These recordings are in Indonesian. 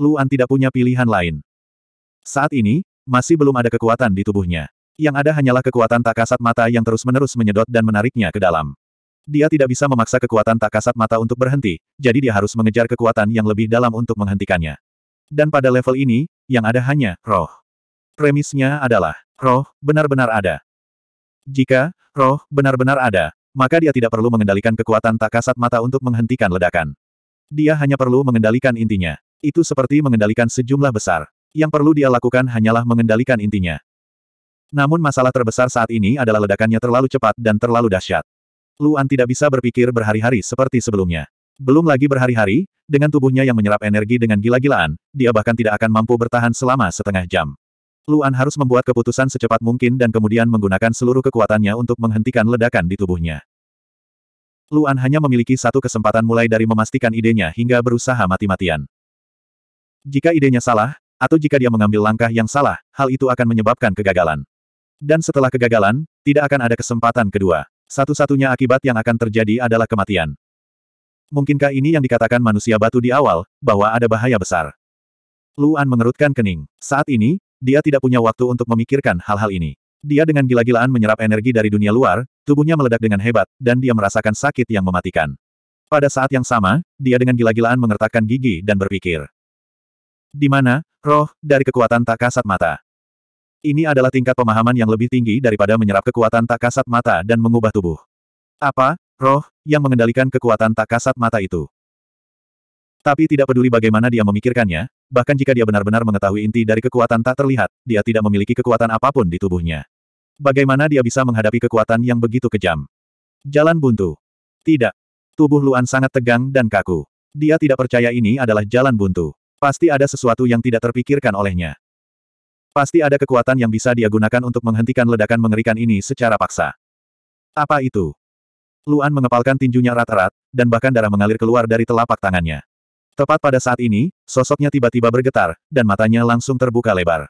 Luan tidak punya pilihan lain. Saat ini, masih belum ada kekuatan di tubuhnya. Yang ada hanyalah kekuatan tak kasat mata yang terus-menerus menyedot dan menariknya ke dalam. Dia tidak bisa memaksa kekuatan tak kasat mata untuk berhenti, jadi dia harus mengejar kekuatan yang lebih dalam untuk menghentikannya. Dan pada level ini, yang ada hanya roh. Premisnya adalah, roh benar-benar ada. Jika roh benar-benar ada, maka dia tidak perlu mengendalikan kekuatan tak kasat mata untuk menghentikan ledakan. Dia hanya perlu mengendalikan intinya. Itu seperti mengendalikan sejumlah besar. Yang perlu dia lakukan hanyalah mengendalikan intinya. Namun masalah terbesar saat ini adalah ledakannya terlalu cepat dan terlalu dahsyat. Luan tidak bisa berpikir berhari-hari seperti sebelumnya. Belum lagi berhari-hari, dengan tubuhnya yang menyerap energi dengan gila-gilaan, dia bahkan tidak akan mampu bertahan selama setengah jam. Luan harus membuat keputusan secepat mungkin dan kemudian menggunakan seluruh kekuatannya untuk menghentikan ledakan di tubuhnya. Luan hanya memiliki satu kesempatan mulai dari memastikan idenya hingga berusaha mati-matian. Jika idenya salah, atau jika dia mengambil langkah yang salah, hal itu akan menyebabkan kegagalan. Dan setelah kegagalan, tidak akan ada kesempatan kedua. Satu-satunya akibat yang akan terjadi adalah kematian. Mungkinkah ini yang dikatakan manusia batu di awal, bahwa ada bahaya besar? Luan mengerutkan kening. Saat ini, dia tidak punya waktu untuk memikirkan hal-hal ini. Dia dengan gila-gilaan menyerap energi dari dunia luar, tubuhnya meledak dengan hebat, dan dia merasakan sakit yang mematikan. Pada saat yang sama, dia dengan gila-gilaan mengertakkan gigi dan berpikir. Di mana, roh, dari kekuatan tak kasat mata. Ini adalah tingkat pemahaman yang lebih tinggi daripada menyerap kekuatan tak kasat mata dan mengubah tubuh. Apa, roh, yang mengendalikan kekuatan tak kasat mata itu? Tapi tidak peduli bagaimana dia memikirkannya, bahkan jika dia benar-benar mengetahui inti dari kekuatan tak terlihat, dia tidak memiliki kekuatan apapun di tubuhnya. Bagaimana dia bisa menghadapi kekuatan yang begitu kejam? Jalan buntu. Tidak. Tubuh Luan sangat tegang dan kaku. Dia tidak percaya ini adalah jalan buntu. Pasti ada sesuatu yang tidak terpikirkan olehnya. Pasti ada kekuatan yang bisa dia gunakan untuk menghentikan ledakan mengerikan ini secara paksa. Apa itu? Luan mengepalkan tinjunya rata rat dan bahkan darah mengalir keluar dari telapak tangannya. Tepat pada saat ini, sosoknya tiba-tiba bergetar, dan matanya langsung terbuka lebar.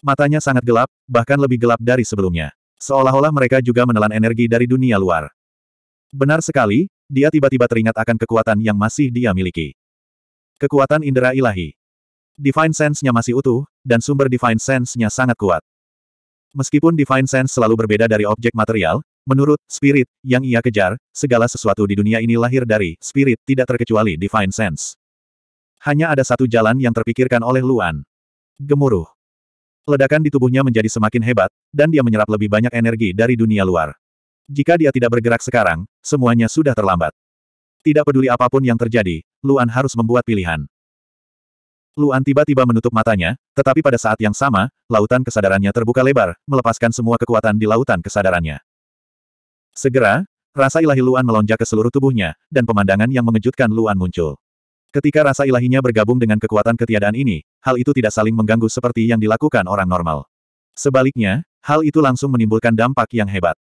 Matanya sangat gelap, bahkan lebih gelap dari sebelumnya. Seolah-olah mereka juga menelan energi dari dunia luar. Benar sekali, dia tiba-tiba teringat akan kekuatan yang masih dia miliki. Kekuatan indera ilahi. Divine Sense-nya masih utuh, dan sumber Divine Sense-nya sangat kuat. Meskipun Divine Sense selalu berbeda dari objek material, menurut Spirit yang ia kejar, segala sesuatu di dunia ini lahir dari Spirit, tidak terkecuali Divine Sense. Hanya ada satu jalan yang terpikirkan oleh Luan. Gemuruh. Ledakan di tubuhnya menjadi semakin hebat, dan dia menyerap lebih banyak energi dari dunia luar. Jika dia tidak bergerak sekarang, semuanya sudah terlambat. Tidak peduli apapun yang terjadi, Luan harus membuat pilihan. Luan tiba-tiba menutup matanya, tetapi pada saat yang sama, lautan kesadarannya terbuka lebar, melepaskan semua kekuatan di lautan kesadarannya. Segera, rasa ilahi Luan melonjak ke seluruh tubuhnya, dan pemandangan yang mengejutkan Luan muncul. Ketika rasa ilahinya bergabung dengan kekuatan ketiadaan ini, hal itu tidak saling mengganggu seperti yang dilakukan orang normal. Sebaliknya, hal itu langsung menimbulkan dampak yang hebat.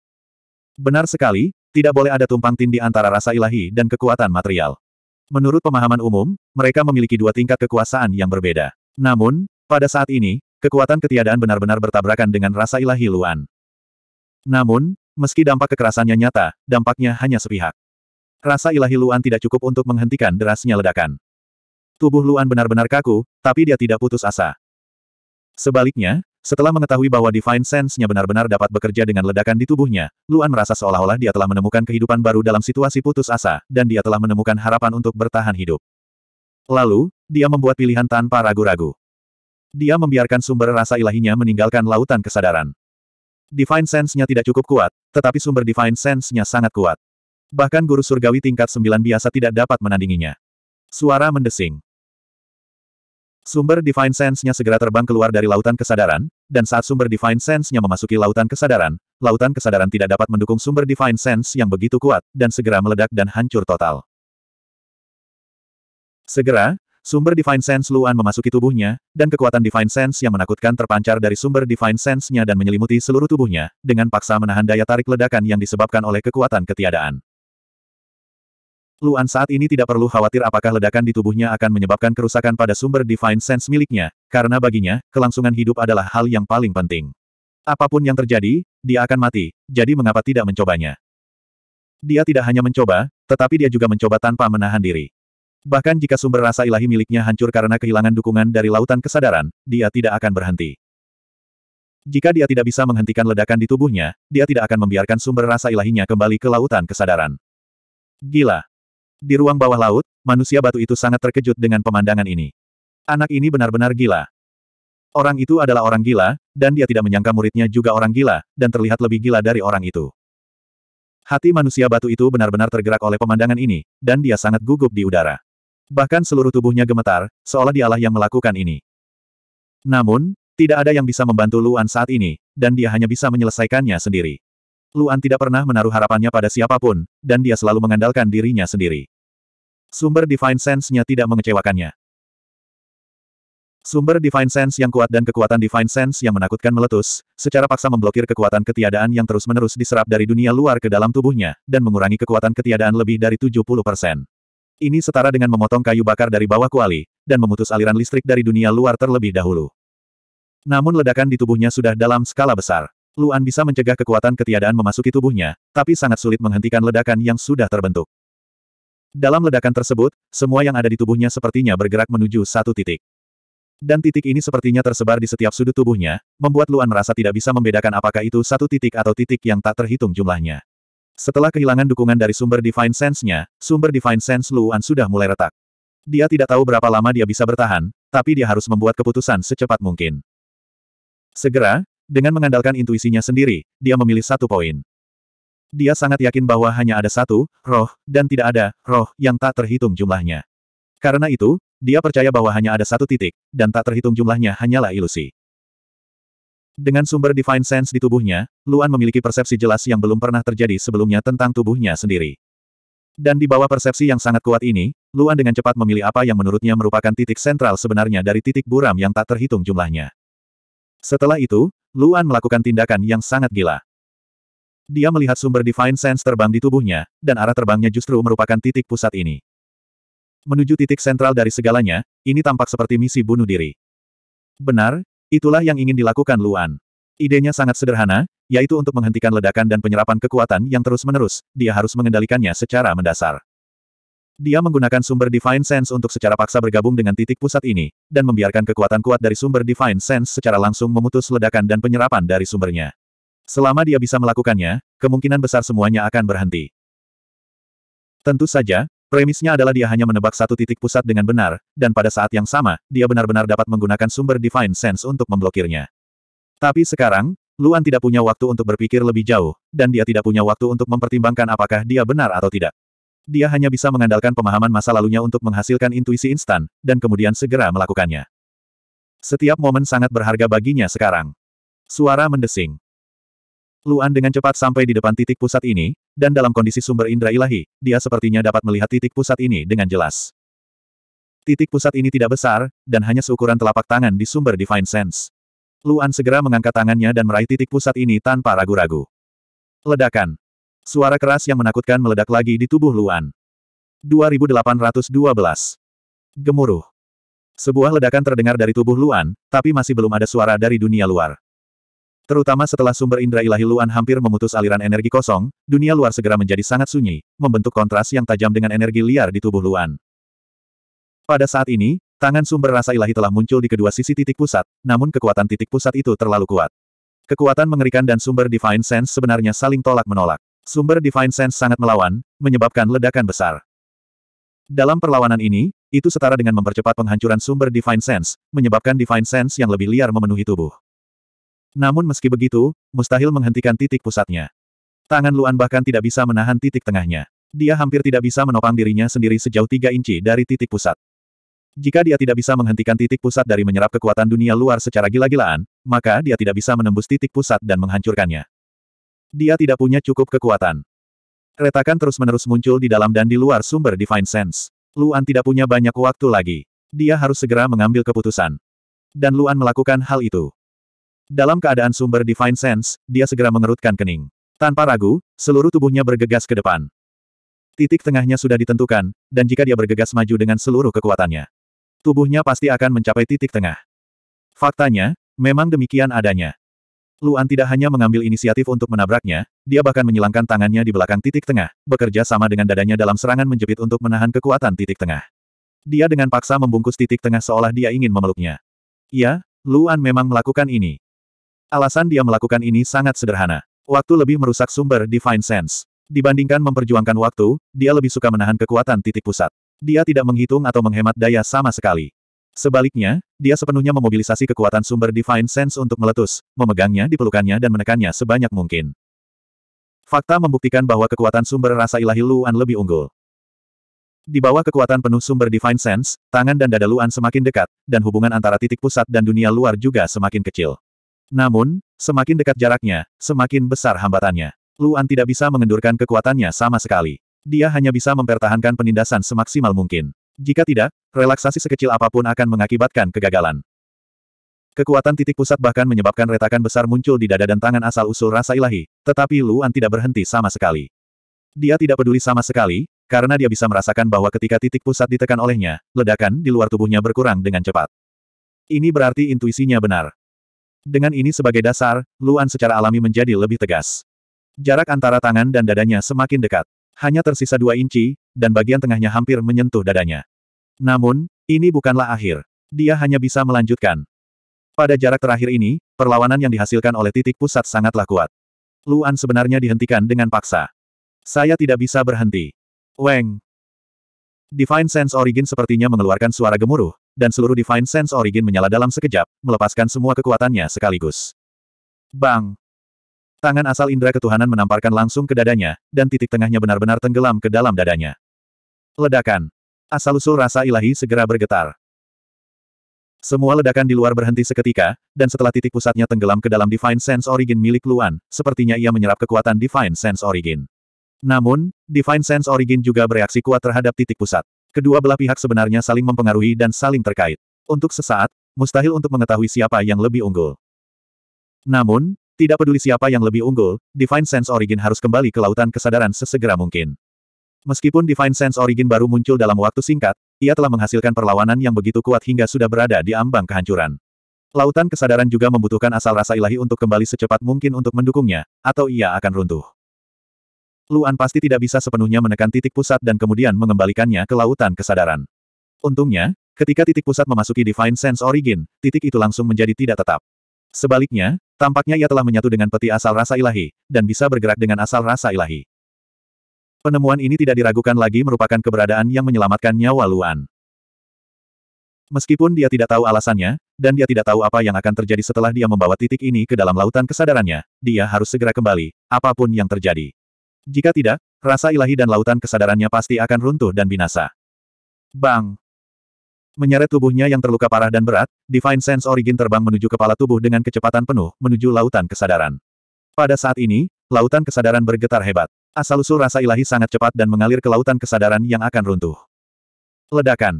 Benar sekali, tidak boleh ada tumpang tindih antara rasa ilahi dan kekuatan material. Menurut pemahaman umum, mereka memiliki dua tingkat kekuasaan yang berbeda. Namun, pada saat ini, kekuatan ketiadaan benar-benar bertabrakan dengan rasa ilahi Luan. Namun, meski dampak kekerasannya nyata, dampaknya hanya sepihak. Rasa ilahi Luan tidak cukup untuk menghentikan derasnya ledakan. Tubuh Luan benar-benar kaku, tapi dia tidak putus asa. Sebaliknya, setelah mengetahui bahwa Divine Sense-nya benar-benar dapat bekerja dengan ledakan di tubuhnya, Luan merasa seolah-olah dia telah menemukan kehidupan baru dalam situasi putus asa, dan dia telah menemukan harapan untuk bertahan hidup. Lalu, dia membuat pilihan tanpa ragu-ragu. Dia membiarkan sumber rasa ilahinya meninggalkan lautan kesadaran. Divine Sense-nya tidak cukup kuat, tetapi sumber Divine Sense-nya sangat kuat. Bahkan guru surgawi tingkat sembilan biasa tidak dapat menandinginya. Suara mendesing. Sumber Divine Sense-nya segera terbang keluar dari lautan kesadaran, dan saat sumber Divine Sense-nya memasuki lautan kesadaran, lautan kesadaran tidak dapat mendukung sumber Divine Sense yang begitu kuat, dan segera meledak dan hancur total. Segera, sumber Divine Sense Luan memasuki tubuhnya, dan kekuatan Divine Sense yang menakutkan terpancar dari sumber Divine Sense-nya dan menyelimuti seluruh tubuhnya, dengan paksa menahan daya tarik ledakan yang disebabkan oleh kekuatan ketiadaan. Luan saat ini tidak perlu khawatir apakah ledakan di tubuhnya akan menyebabkan kerusakan pada sumber Divine Sense miliknya, karena baginya, kelangsungan hidup adalah hal yang paling penting. Apapun yang terjadi, dia akan mati, jadi mengapa tidak mencobanya? Dia tidak hanya mencoba, tetapi dia juga mencoba tanpa menahan diri. Bahkan jika sumber rasa ilahi miliknya hancur karena kehilangan dukungan dari lautan kesadaran, dia tidak akan berhenti. Jika dia tidak bisa menghentikan ledakan di tubuhnya, dia tidak akan membiarkan sumber rasa ilahinya kembali ke lautan kesadaran. Gila, di ruang bawah laut, manusia batu itu sangat terkejut dengan pemandangan ini. Anak ini benar-benar gila. Orang itu adalah orang gila, dan dia tidak menyangka muridnya juga orang gila, dan terlihat lebih gila dari orang itu. Hati manusia batu itu benar-benar tergerak oleh pemandangan ini, dan dia sangat gugup di udara. Bahkan seluruh tubuhnya gemetar, seolah dialah yang melakukan ini. Namun, tidak ada yang bisa membantu Luan saat ini, dan dia hanya bisa menyelesaikannya sendiri. Luan tidak pernah menaruh harapannya pada siapapun, dan dia selalu mengandalkan dirinya sendiri. Sumber Divine Sense-nya tidak mengecewakannya. Sumber Divine Sense yang kuat dan kekuatan Divine Sense yang menakutkan meletus, secara paksa memblokir kekuatan ketiadaan yang terus-menerus diserap dari dunia luar ke dalam tubuhnya, dan mengurangi kekuatan ketiadaan lebih dari 70%. Ini setara dengan memotong kayu bakar dari bawah kuali, dan memutus aliran listrik dari dunia luar terlebih dahulu. Namun ledakan di tubuhnya sudah dalam skala besar. Luan bisa mencegah kekuatan ketiadaan memasuki tubuhnya, tapi sangat sulit menghentikan ledakan yang sudah terbentuk. Dalam ledakan tersebut, semua yang ada di tubuhnya sepertinya bergerak menuju satu titik. Dan titik ini sepertinya tersebar di setiap sudut tubuhnya, membuat Luan merasa tidak bisa membedakan apakah itu satu titik atau titik yang tak terhitung jumlahnya. Setelah kehilangan dukungan dari sumber Divine Sense-nya, sumber Divine Sense Luan sudah mulai retak. Dia tidak tahu berapa lama dia bisa bertahan, tapi dia harus membuat keputusan secepat mungkin. Segera, dengan mengandalkan intuisinya sendiri, dia memilih satu poin. Dia sangat yakin bahwa hanya ada satu, roh, dan tidak ada, roh, yang tak terhitung jumlahnya. Karena itu, dia percaya bahwa hanya ada satu titik, dan tak terhitung jumlahnya hanyalah ilusi. Dengan sumber Divine Sense di tubuhnya, Luan memiliki persepsi jelas yang belum pernah terjadi sebelumnya tentang tubuhnya sendiri. Dan di bawah persepsi yang sangat kuat ini, Luan dengan cepat memilih apa yang menurutnya merupakan titik sentral sebenarnya dari titik buram yang tak terhitung jumlahnya. Setelah itu, Luan melakukan tindakan yang sangat gila. Dia melihat sumber Divine Sense terbang di tubuhnya, dan arah terbangnya justru merupakan titik pusat ini. Menuju titik sentral dari segalanya, ini tampak seperti misi bunuh diri. Benar, itulah yang ingin dilakukan Luan. Idenya sangat sederhana, yaitu untuk menghentikan ledakan dan penyerapan kekuatan yang terus-menerus, dia harus mengendalikannya secara mendasar. Dia menggunakan sumber Divine Sense untuk secara paksa bergabung dengan titik pusat ini, dan membiarkan kekuatan kuat dari sumber Divine Sense secara langsung memutus ledakan dan penyerapan dari sumbernya. Selama dia bisa melakukannya, kemungkinan besar semuanya akan berhenti. Tentu saja, premisnya adalah dia hanya menebak satu titik pusat dengan benar, dan pada saat yang sama, dia benar-benar dapat menggunakan sumber Divine Sense untuk memblokirnya. Tapi sekarang, Luan tidak punya waktu untuk berpikir lebih jauh, dan dia tidak punya waktu untuk mempertimbangkan apakah dia benar atau tidak. Dia hanya bisa mengandalkan pemahaman masa lalunya untuk menghasilkan intuisi instan, dan kemudian segera melakukannya. Setiap momen sangat berharga baginya sekarang. Suara mendesing. Luan dengan cepat sampai di depan titik pusat ini, dan dalam kondisi sumber indera ilahi, dia sepertinya dapat melihat titik pusat ini dengan jelas. Titik pusat ini tidak besar, dan hanya seukuran telapak tangan di sumber Divine Sense. Luan segera mengangkat tangannya dan meraih titik pusat ini tanpa ragu-ragu. Ledakan. Suara keras yang menakutkan meledak lagi di tubuh Luan. 2812. Gemuruh. Sebuah ledakan terdengar dari tubuh Luan, tapi masih belum ada suara dari dunia luar. Terutama setelah sumber indera ilahi Luan hampir memutus aliran energi kosong, dunia luar segera menjadi sangat sunyi, membentuk kontras yang tajam dengan energi liar di tubuh Luan. Pada saat ini, tangan sumber rasa ilahi telah muncul di kedua sisi titik pusat, namun kekuatan titik pusat itu terlalu kuat. Kekuatan mengerikan dan sumber Divine Sense sebenarnya saling tolak-menolak. Sumber Divine Sense sangat melawan, menyebabkan ledakan besar. Dalam perlawanan ini, itu setara dengan mempercepat penghancuran sumber Divine Sense, menyebabkan Divine Sense yang lebih liar memenuhi tubuh. Namun meski begitu, mustahil menghentikan titik pusatnya. Tangan Luan bahkan tidak bisa menahan titik tengahnya. Dia hampir tidak bisa menopang dirinya sendiri sejauh tiga inci dari titik pusat. Jika dia tidak bisa menghentikan titik pusat dari menyerap kekuatan dunia luar secara gila-gilaan, maka dia tidak bisa menembus titik pusat dan menghancurkannya. Dia tidak punya cukup kekuatan. Retakan terus-menerus muncul di dalam dan di luar sumber Divine Sense. Luan tidak punya banyak waktu lagi. Dia harus segera mengambil keputusan. Dan Luan melakukan hal itu. Dalam keadaan sumber Divine Sense, dia segera mengerutkan kening. Tanpa ragu, seluruh tubuhnya bergegas ke depan. Titik tengahnya sudah ditentukan, dan jika dia bergegas maju dengan seluruh kekuatannya, tubuhnya pasti akan mencapai titik tengah. Faktanya, memang demikian adanya. Luan tidak hanya mengambil inisiatif untuk menabraknya, dia bahkan menyilangkan tangannya di belakang titik tengah, bekerja sama dengan dadanya dalam serangan menjepit untuk menahan kekuatan titik tengah. Dia dengan paksa membungkus titik tengah seolah dia ingin memeluknya. Iya, Luan memang melakukan ini. Alasan dia melakukan ini sangat sederhana. Waktu lebih merusak sumber Divine Sense. Dibandingkan memperjuangkan waktu, dia lebih suka menahan kekuatan titik pusat. Dia tidak menghitung atau menghemat daya sama sekali. Sebaliknya, dia sepenuhnya memobilisasi kekuatan sumber Divine Sense untuk meletus, memegangnya di pelukannya dan menekannya sebanyak mungkin. Fakta membuktikan bahwa kekuatan sumber rasa ilahi Luan lebih unggul. Di bawah kekuatan penuh sumber Divine Sense, tangan dan dada Luan semakin dekat, dan hubungan antara titik pusat dan dunia luar juga semakin kecil. Namun, semakin dekat jaraknya, semakin besar hambatannya. Luan tidak bisa mengendurkan kekuatannya sama sekali. Dia hanya bisa mempertahankan penindasan semaksimal mungkin. Jika tidak, relaksasi sekecil apapun akan mengakibatkan kegagalan. Kekuatan titik pusat bahkan menyebabkan retakan besar muncul di dada dan tangan asal-usul rasa ilahi, tetapi Luan tidak berhenti sama sekali. Dia tidak peduli sama sekali, karena dia bisa merasakan bahwa ketika titik pusat ditekan olehnya, ledakan di luar tubuhnya berkurang dengan cepat. Ini berarti intuisinya benar. Dengan ini sebagai dasar, Luan secara alami menjadi lebih tegas. Jarak antara tangan dan dadanya semakin dekat hanya tersisa dua inci, dan bagian tengahnya hampir menyentuh dadanya. Namun, ini bukanlah akhir. Dia hanya bisa melanjutkan. Pada jarak terakhir ini, perlawanan yang dihasilkan oleh titik pusat sangatlah kuat. Luan sebenarnya dihentikan dengan paksa. Saya tidak bisa berhenti. Weng. Divine Sense Origin sepertinya mengeluarkan suara gemuruh, dan seluruh Divine Sense Origin menyala dalam sekejap, melepaskan semua kekuatannya sekaligus. Bang! Tangan asal indera ketuhanan menamparkan langsung ke dadanya, dan titik tengahnya benar-benar tenggelam ke dalam dadanya. Ledakan. Asal-usul rasa ilahi segera bergetar. Semua ledakan di luar berhenti seketika, dan setelah titik pusatnya tenggelam ke dalam Divine Sense Origin milik Luan, sepertinya ia menyerap kekuatan Divine Sense Origin. Namun, Divine Sense Origin juga bereaksi kuat terhadap titik pusat. Kedua belah pihak sebenarnya saling mempengaruhi dan saling terkait. Untuk sesaat, mustahil untuk mengetahui siapa yang lebih unggul. Namun, tidak peduli siapa yang lebih unggul, Divine Sense Origin harus kembali ke lautan kesadaran sesegera mungkin. Meskipun Divine Sense Origin baru muncul dalam waktu singkat, ia telah menghasilkan perlawanan yang begitu kuat hingga sudah berada di ambang kehancuran. Lautan kesadaran juga membutuhkan asal rasa ilahi untuk kembali secepat mungkin untuk mendukungnya, atau ia akan runtuh. Luan pasti tidak bisa sepenuhnya menekan titik pusat dan kemudian mengembalikannya ke lautan kesadaran. Untungnya, ketika titik pusat memasuki Divine Sense Origin, titik itu langsung menjadi tidak tetap. Sebaliknya, Tampaknya ia telah menyatu dengan peti asal rasa ilahi, dan bisa bergerak dengan asal rasa ilahi. Penemuan ini tidak diragukan lagi merupakan keberadaan yang menyelamatkan nyawa Luan. Meskipun dia tidak tahu alasannya, dan dia tidak tahu apa yang akan terjadi setelah dia membawa titik ini ke dalam lautan kesadarannya, dia harus segera kembali, apapun yang terjadi. Jika tidak, rasa ilahi dan lautan kesadarannya pasti akan runtuh dan binasa. Bang! Menyeret tubuhnya yang terluka parah dan berat, Divine Sense Origin terbang menuju kepala tubuh dengan kecepatan penuh, menuju lautan kesadaran. Pada saat ini, lautan kesadaran bergetar hebat. Asal-usul rasa ilahi sangat cepat dan mengalir ke lautan kesadaran yang akan runtuh. Ledakan.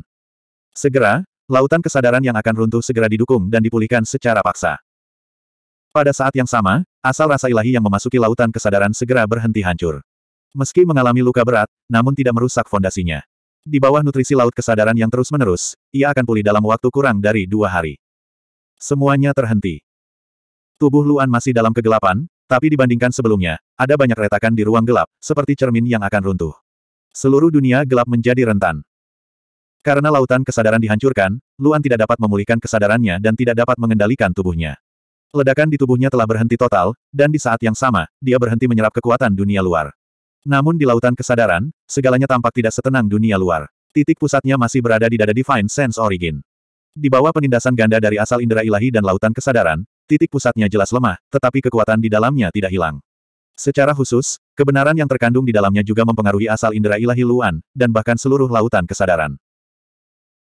Segera, lautan kesadaran yang akan runtuh segera didukung dan dipulihkan secara paksa. Pada saat yang sama, asal rasa ilahi yang memasuki lautan kesadaran segera berhenti hancur. Meski mengalami luka berat, namun tidak merusak fondasinya. Di bawah nutrisi laut kesadaran yang terus-menerus, ia akan pulih dalam waktu kurang dari dua hari. Semuanya terhenti. Tubuh Luan masih dalam kegelapan, tapi dibandingkan sebelumnya, ada banyak retakan di ruang gelap, seperti cermin yang akan runtuh. Seluruh dunia gelap menjadi rentan. Karena lautan kesadaran dihancurkan, Luan tidak dapat memulihkan kesadarannya dan tidak dapat mengendalikan tubuhnya. Ledakan di tubuhnya telah berhenti total, dan di saat yang sama, dia berhenti menyerap kekuatan dunia luar. Namun di lautan kesadaran, segalanya tampak tidak setenang dunia luar. Titik pusatnya masih berada di dada Divine Sense Origin. Di bawah penindasan ganda dari asal indera ilahi dan lautan kesadaran, titik pusatnya jelas lemah, tetapi kekuatan di dalamnya tidak hilang. Secara khusus, kebenaran yang terkandung di dalamnya juga mempengaruhi asal indera ilahi Luan, dan bahkan seluruh lautan kesadaran.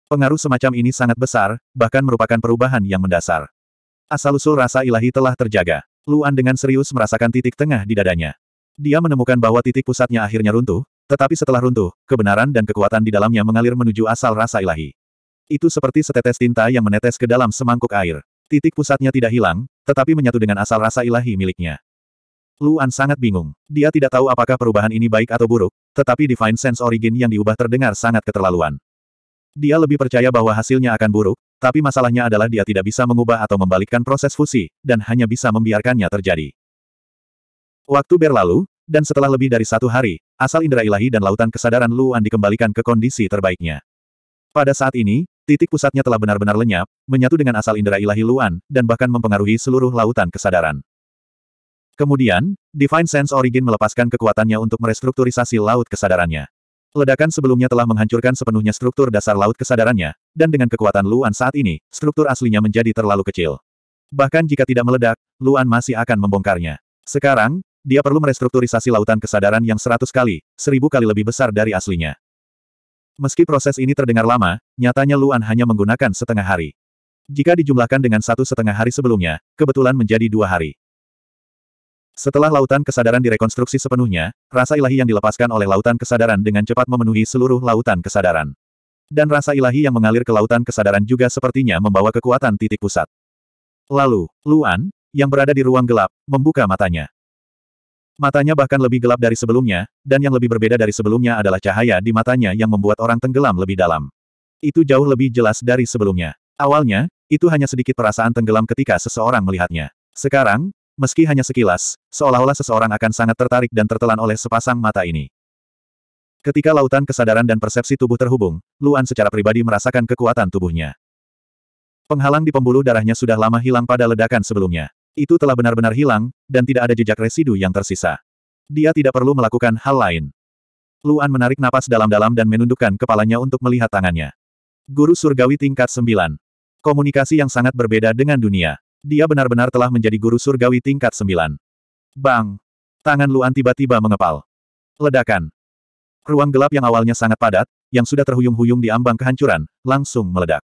Pengaruh semacam ini sangat besar, bahkan merupakan perubahan yang mendasar. Asal-usul rasa ilahi telah terjaga. Luan dengan serius merasakan titik tengah di dadanya. Dia menemukan bahwa titik pusatnya akhirnya runtuh, tetapi setelah runtuh, kebenaran dan kekuatan di dalamnya mengalir menuju asal rasa ilahi. Itu seperti setetes tinta yang menetes ke dalam semangkuk air. Titik pusatnya tidak hilang, tetapi menyatu dengan asal rasa ilahi miliknya. Luan sangat bingung. Dia tidak tahu apakah perubahan ini baik atau buruk, tetapi Divine Sense Origin yang diubah terdengar sangat keterlaluan. Dia lebih percaya bahwa hasilnya akan buruk, tapi masalahnya adalah dia tidak bisa mengubah atau membalikkan proses fusi, dan hanya bisa membiarkannya terjadi. Waktu berlalu, dan setelah lebih dari satu hari, asal indera ilahi dan lautan kesadaran Luan dikembalikan ke kondisi terbaiknya. Pada saat ini, titik pusatnya telah benar-benar lenyap, menyatu dengan asal indera ilahi Luan, dan bahkan mempengaruhi seluruh lautan kesadaran. Kemudian, Divine Sense Origin melepaskan kekuatannya untuk merestrukturisasi laut kesadarannya. Ledakan sebelumnya telah menghancurkan sepenuhnya struktur dasar laut kesadarannya, dan dengan kekuatan Luan saat ini, struktur aslinya menjadi terlalu kecil. Bahkan jika tidak meledak, Luan masih akan membongkarnya. Sekarang, dia perlu merestrukturisasi lautan kesadaran yang seratus kali, seribu kali lebih besar dari aslinya. Meski proses ini terdengar lama, nyatanya Luan hanya menggunakan setengah hari. Jika dijumlahkan dengan satu setengah hari sebelumnya, kebetulan menjadi dua hari. Setelah lautan kesadaran direkonstruksi sepenuhnya, rasa ilahi yang dilepaskan oleh lautan kesadaran dengan cepat memenuhi seluruh lautan kesadaran. Dan rasa ilahi yang mengalir ke lautan kesadaran juga sepertinya membawa kekuatan titik pusat. Lalu, Luan, yang berada di ruang gelap, membuka matanya. Matanya bahkan lebih gelap dari sebelumnya, dan yang lebih berbeda dari sebelumnya adalah cahaya di matanya yang membuat orang tenggelam lebih dalam. Itu jauh lebih jelas dari sebelumnya. Awalnya, itu hanya sedikit perasaan tenggelam ketika seseorang melihatnya. Sekarang, meski hanya sekilas, seolah-olah seseorang akan sangat tertarik dan tertelan oleh sepasang mata ini. Ketika lautan kesadaran dan persepsi tubuh terhubung, Luan secara pribadi merasakan kekuatan tubuhnya. Penghalang di pembuluh darahnya sudah lama hilang pada ledakan sebelumnya itu telah benar-benar hilang, dan tidak ada jejak residu yang tersisa. Dia tidak perlu melakukan hal lain. Luan menarik napas dalam-dalam dan menundukkan kepalanya untuk melihat tangannya. Guru surgawi tingkat 9. Komunikasi yang sangat berbeda dengan dunia. Dia benar-benar telah menjadi guru surgawi tingkat 9. Bang! Tangan Luan tiba-tiba mengepal. Ledakan. Ruang gelap yang awalnya sangat padat, yang sudah terhuyung-huyung di ambang kehancuran, langsung meledak.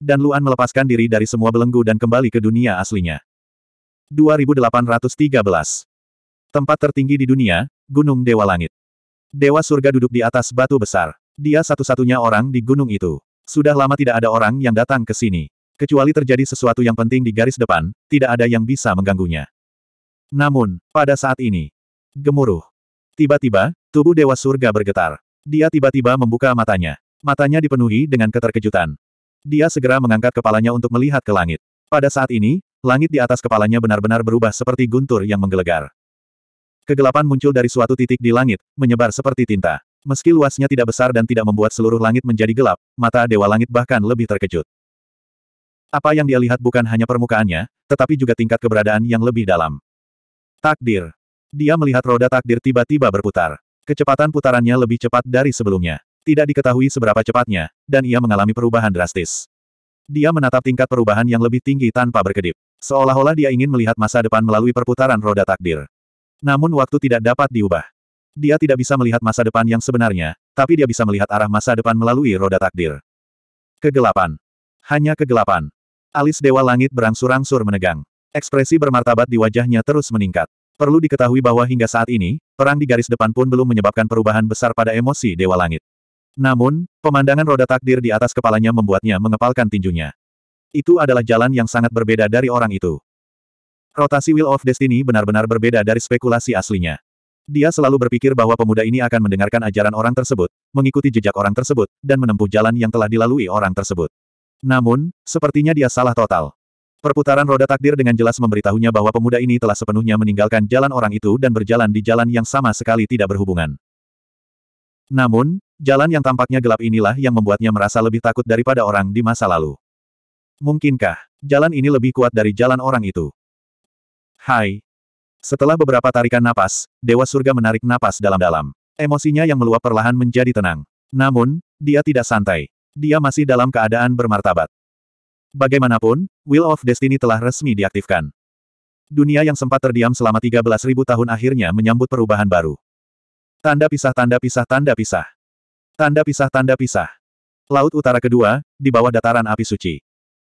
Dan Luan melepaskan diri dari semua belenggu dan kembali ke dunia aslinya. 2813. Tempat tertinggi di dunia, Gunung Dewa Langit. Dewa surga duduk di atas batu besar. Dia satu-satunya orang di gunung itu. Sudah lama tidak ada orang yang datang ke sini. Kecuali terjadi sesuatu yang penting di garis depan, tidak ada yang bisa mengganggunya. Namun, pada saat ini, gemuruh. Tiba-tiba, tubuh Dewa Surga bergetar. Dia tiba-tiba membuka matanya. Matanya dipenuhi dengan keterkejutan. Dia segera mengangkat kepalanya untuk melihat ke langit. Pada saat ini, langit di atas kepalanya benar-benar berubah seperti guntur yang menggelegar. Kegelapan muncul dari suatu titik di langit, menyebar seperti tinta. Meski luasnya tidak besar dan tidak membuat seluruh langit menjadi gelap, mata Dewa Langit bahkan lebih terkejut. Apa yang dia lihat bukan hanya permukaannya, tetapi juga tingkat keberadaan yang lebih dalam. Takdir. Dia melihat roda takdir tiba-tiba berputar. Kecepatan putarannya lebih cepat dari sebelumnya. Tidak diketahui seberapa cepatnya, dan ia mengalami perubahan drastis. Dia menatap tingkat perubahan yang lebih tinggi tanpa berkedip. Seolah-olah dia ingin melihat masa depan melalui perputaran roda takdir. Namun waktu tidak dapat diubah. Dia tidak bisa melihat masa depan yang sebenarnya, tapi dia bisa melihat arah masa depan melalui roda takdir. Kegelapan. Hanya kegelapan. Alis Dewa Langit berangsur-angsur menegang. Ekspresi bermartabat di wajahnya terus meningkat. Perlu diketahui bahwa hingga saat ini, perang di garis depan pun belum menyebabkan perubahan besar pada emosi Dewa Langit. Namun, pemandangan roda takdir di atas kepalanya membuatnya mengepalkan tinjunya. Itu adalah jalan yang sangat berbeda dari orang itu. Rotasi Wheel of Destiny benar-benar berbeda dari spekulasi aslinya. Dia selalu berpikir bahwa pemuda ini akan mendengarkan ajaran orang tersebut, mengikuti jejak orang tersebut, dan menempuh jalan yang telah dilalui orang tersebut. Namun, sepertinya dia salah total. Perputaran roda takdir dengan jelas memberitahunya bahwa pemuda ini telah sepenuhnya meninggalkan jalan orang itu dan berjalan di jalan yang sama sekali tidak berhubungan. Namun, Jalan yang tampaknya gelap inilah yang membuatnya merasa lebih takut daripada orang di masa lalu. Mungkinkah, jalan ini lebih kuat dari jalan orang itu? Hai. Setelah beberapa tarikan napas, Dewa Surga menarik napas dalam-dalam. Emosinya yang meluap perlahan menjadi tenang. Namun, dia tidak santai. Dia masih dalam keadaan bermartabat. Bagaimanapun, Will of Destiny telah resmi diaktifkan. Dunia yang sempat terdiam selama 13.000 tahun akhirnya menyambut perubahan baru. Tanda pisah tanda pisah tanda pisah. Tanda pisah-tanda pisah. Laut utara kedua, di bawah dataran api suci.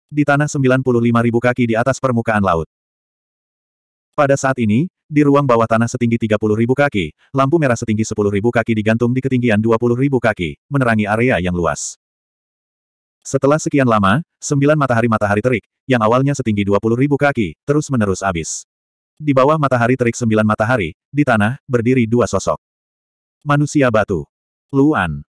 Di tanah 95.000 kaki di atas permukaan laut. Pada saat ini, di ruang bawah tanah setinggi 30.000 kaki, lampu merah setinggi 10.000 kaki digantung di ketinggian 20.000 kaki, menerangi area yang luas. Setelah sekian lama, sembilan matahari-matahari terik, yang awalnya setinggi 20.000 kaki, terus-menerus habis. Di bawah matahari terik sembilan matahari, di tanah, berdiri dua sosok. Manusia batu. Luan.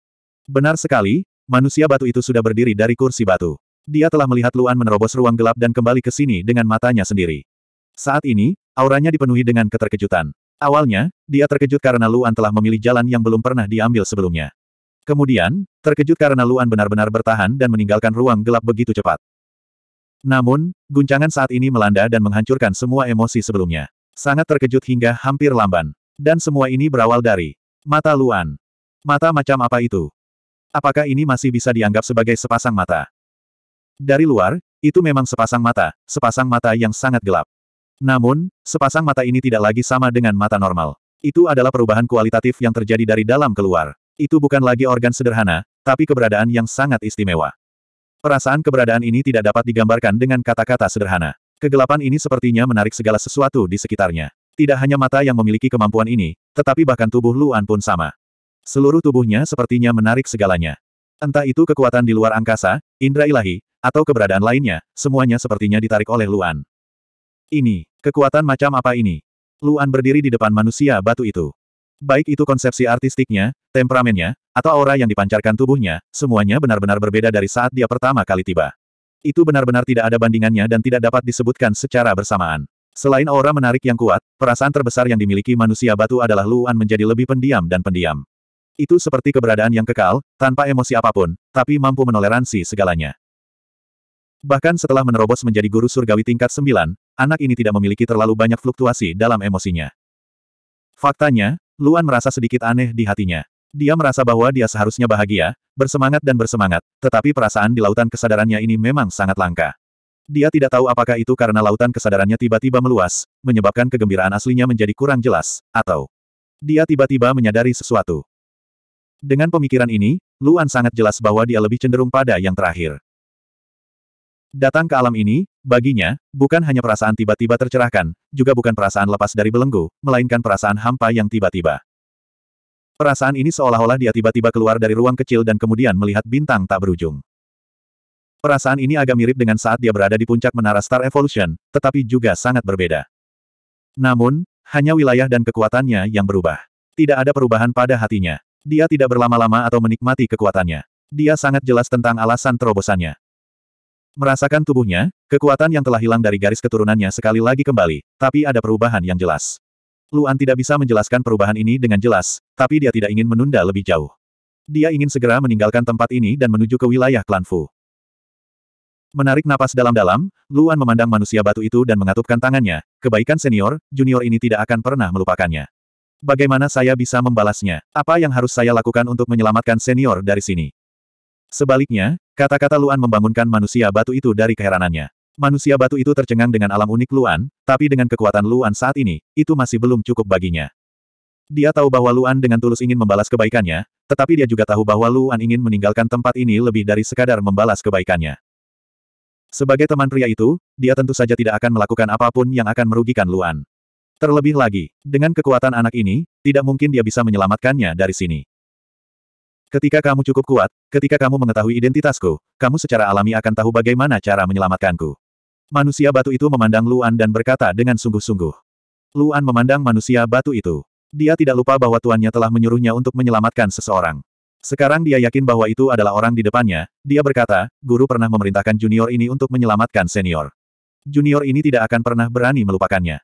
Benar sekali, manusia batu itu sudah berdiri dari kursi batu. Dia telah melihat Luan menerobos ruang gelap dan kembali ke sini dengan matanya sendiri. Saat ini, auranya dipenuhi dengan keterkejutan. Awalnya, dia terkejut karena Luan telah memilih jalan yang belum pernah diambil sebelumnya. Kemudian, terkejut karena Luan benar-benar bertahan dan meninggalkan ruang gelap begitu cepat. Namun, guncangan saat ini melanda dan menghancurkan semua emosi sebelumnya. Sangat terkejut hingga hampir lamban. Dan semua ini berawal dari mata Luan. Mata macam apa itu? Apakah ini masih bisa dianggap sebagai sepasang mata? Dari luar, itu memang sepasang mata, sepasang mata yang sangat gelap. Namun, sepasang mata ini tidak lagi sama dengan mata normal. Itu adalah perubahan kualitatif yang terjadi dari dalam keluar. Itu bukan lagi organ sederhana, tapi keberadaan yang sangat istimewa. Perasaan keberadaan ini tidak dapat digambarkan dengan kata-kata sederhana. Kegelapan ini sepertinya menarik segala sesuatu di sekitarnya. Tidak hanya mata yang memiliki kemampuan ini, tetapi bahkan tubuh Luan pun sama. Seluruh tubuhnya sepertinya menarik segalanya. Entah itu kekuatan di luar angkasa, indra ilahi, atau keberadaan lainnya, semuanya sepertinya ditarik oleh Luan. Ini, kekuatan macam apa ini? Luan berdiri di depan manusia batu itu. Baik itu konsepsi artistiknya, temperamennya, atau aura yang dipancarkan tubuhnya, semuanya benar-benar berbeda dari saat dia pertama kali tiba. Itu benar-benar tidak ada bandingannya dan tidak dapat disebutkan secara bersamaan. Selain aura menarik yang kuat, perasaan terbesar yang dimiliki manusia batu adalah Luan menjadi lebih pendiam dan pendiam. Itu seperti keberadaan yang kekal, tanpa emosi apapun, tapi mampu menoleransi segalanya. Bahkan setelah menerobos menjadi guru surgawi tingkat 9, anak ini tidak memiliki terlalu banyak fluktuasi dalam emosinya. Faktanya, Luan merasa sedikit aneh di hatinya. Dia merasa bahwa dia seharusnya bahagia, bersemangat dan bersemangat, tetapi perasaan di lautan kesadarannya ini memang sangat langka. Dia tidak tahu apakah itu karena lautan kesadarannya tiba-tiba meluas, menyebabkan kegembiraan aslinya menjadi kurang jelas, atau dia tiba-tiba menyadari sesuatu. Dengan pemikiran ini, Luan sangat jelas bahwa dia lebih cenderung pada yang terakhir. Datang ke alam ini, baginya, bukan hanya perasaan tiba-tiba tercerahkan, juga bukan perasaan lepas dari belenggu, melainkan perasaan hampa yang tiba-tiba. Perasaan ini seolah-olah dia tiba-tiba keluar dari ruang kecil dan kemudian melihat bintang tak berujung. Perasaan ini agak mirip dengan saat dia berada di puncak menara Star Evolution, tetapi juga sangat berbeda. Namun, hanya wilayah dan kekuatannya yang berubah. Tidak ada perubahan pada hatinya. Dia tidak berlama-lama atau menikmati kekuatannya. Dia sangat jelas tentang alasan terobosannya. Merasakan tubuhnya, kekuatan yang telah hilang dari garis keturunannya sekali lagi kembali, tapi ada perubahan yang jelas. Luan tidak bisa menjelaskan perubahan ini dengan jelas, tapi dia tidak ingin menunda lebih jauh. Dia ingin segera meninggalkan tempat ini dan menuju ke wilayah klan Fu. Menarik napas dalam-dalam, Luan memandang manusia batu itu dan mengatupkan tangannya, kebaikan senior, junior ini tidak akan pernah melupakannya. Bagaimana saya bisa membalasnya? Apa yang harus saya lakukan untuk menyelamatkan senior dari sini? Sebaliknya, kata-kata Luan membangunkan manusia batu itu dari keheranannya. Manusia batu itu tercengang dengan alam unik Luan, tapi dengan kekuatan Luan saat ini, itu masih belum cukup baginya. Dia tahu bahwa Luan dengan tulus ingin membalas kebaikannya, tetapi dia juga tahu bahwa Luan ingin meninggalkan tempat ini lebih dari sekadar membalas kebaikannya. Sebagai teman pria itu, dia tentu saja tidak akan melakukan apapun yang akan merugikan Luan. Terlebih lagi, dengan kekuatan anak ini, tidak mungkin dia bisa menyelamatkannya dari sini. Ketika kamu cukup kuat, ketika kamu mengetahui identitasku, kamu secara alami akan tahu bagaimana cara menyelamatkanku. Manusia batu itu memandang Luan dan berkata dengan sungguh-sungguh. Luan memandang manusia batu itu. Dia tidak lupa bahwa tuannya telah menyuruhnya untuk menyelamatkan seseorang. Sekarang dia yakin bahwa itu adalah orang di depannya, dia berkata, guru pernah memerintahkan junior ini untuk menyelamatkan senior. Junior ini tidak akan pernah berani melupakannya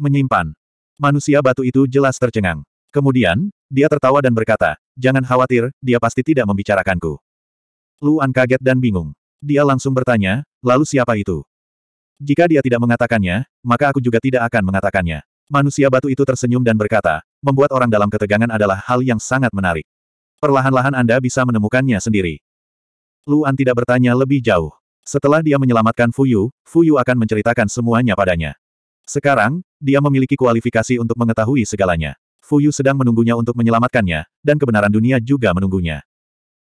menyimpan. Manusia batu itu jelas tercengang. Kemudian, dia tertawa dan berkata, jangan khawatir, dia pasti tidak membicarakanku. Luan kaget dan bingung. Dia langsung bertanya, lalu siapa itu? Jika dia tidak mengatakannya, maka aku juga tidak akan mengatakannya. Manusia batu itu tersenyum dan berkata, membuat orang dalam ketegangan adalah hal yang sangat menarik. Perlahan-lahan Anda bisa menemukannya sendiri. Luan tidak bertanya lebih jauh. Setelah dia menyelamatkan Fuyu, Fuyu akan menceritakan semuanya padanya. Sekarang, dia memiliki kualifikasi untuk mengetahui segalanya. Fuyu sedang menunggunya untuk menyelamatkannya, dan kebenaran dunia juga menunggunya.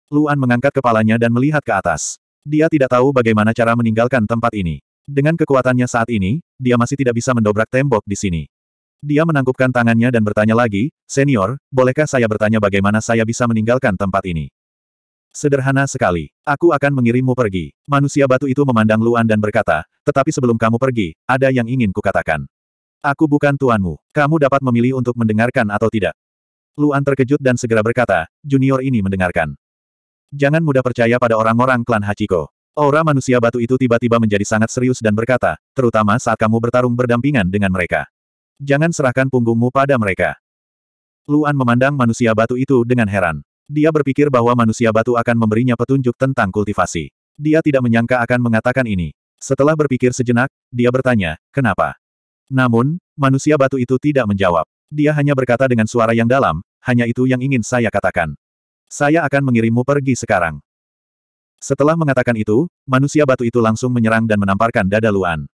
Luan mengangkat kepalanya dan melihat ke atas. Dia tidak tahu bagaimana cara meninggalkan tempat ini. Dengan kekuatannya saat ini, dia masih tidak bisa mendobrak tembok di sini. Dia menangkupkan tangannya dan bertanya lagi, Senior, bolehkah saya bertanya bagaimana saya bisa meninggalkan tempat ini? Sederhana sekali. Aku akan mengirimmu pergi. Manusia batu itu memandang Luan dan berkata, tetapi sebelum kamu pergi, ada yang ingin kukatakan. Aku bukan tuanmu. Kamu dapat memilih untuk mendengarkan atau tidak. Luan terkejut dan segera berkata, junior ini mendengarkan. Jangan mudah percaya pada orang-orang klan Hachiko. Aura manusia batu itu tiba-tiba menjadi sangat serius dan berkata, terutama saat kamu bertarung berdampingan dengan mereka. Jangan serahkan punggungmu pada mereka. Luan memandang manusia batu itu dengan heran. Dia berpikir bahwa manusia batu akan memberinya petunjuk tentang kultivasi. Dia tidak menyangka akan mengatakan ini. Setelah berpikir sejenak, dia bertanya, kenapa? Namun, manusia batu itu tidak menjawab. Dia hanya berkata dengan suara yang dalam, hanya itu yang ingin saya katakan. Saya akan mengirimmu pergi sekarang. Setelah mengatakan itu, manusia batu itu langsung menyerang dan menamparkan dada Luan.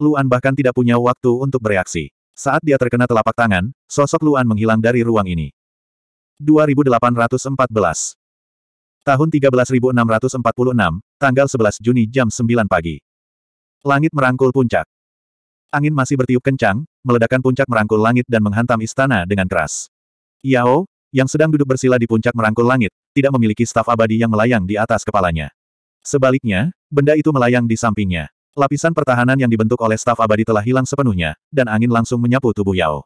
Luan bahkan tidak punya waktu untuk bereaksi. Saat dia terkena telapak tangan, sosok Luan menghilang dari ruang ini. 2814. Tahun 13646, tanggal 11 Juni jam 9 pagi. Langit merangkul puncak. Angin masih bertiup kencang, meledakan puncak merangkul langit dan menghantam istana dengan keras. Yao, yang sedang duduk bersila di puncak merangkul langit, tidak memiliki staf abadi yang melayang di atas kepalanya. Sebaliknya, benda itu melayang di sampingnya. Lapisan pertahanan yang dibentuk oleh staf abadi telah hilang sepenuhnya, dan angin langsung menyapu tubuh Yao.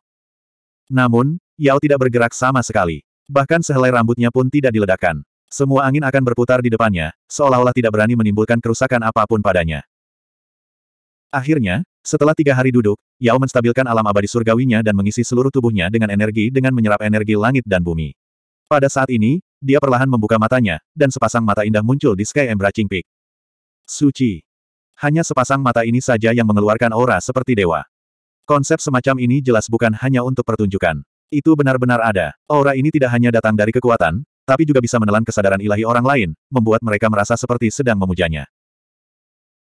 Namun, Yao tidak bergerak sama sekali. Bahkan sehelai rambutnya pun tidak diledakkan. Semua angin akan berputar di depannya, seolah-olah tidak berani menimbulkan kerusakan apapun padanya. Akhirnya, setelah tiga hari duduk, Yao menstabilkan alam abadi surgawinya dan mengisi seluruh tubuhnya dengan energi dengan menyerap energi langit dan bumi. Pada saat ini, dia perlahan membuka matanya, dan sepasang mata indah muncul di Sky Embracing Peak. Suci. Hanya sepasang mata ini saja yang mengeluarkan aura seperti dewa. Konsep semacam ini jelas bukan hanya untuk pertunjukan. Itu benar-benar ada. Aura ini tidak hanya datang dari kekuatan, tapi juga bisa menelan kesadaran ilahi orang lain, membuat mereka merasa seperti sedang memujanya.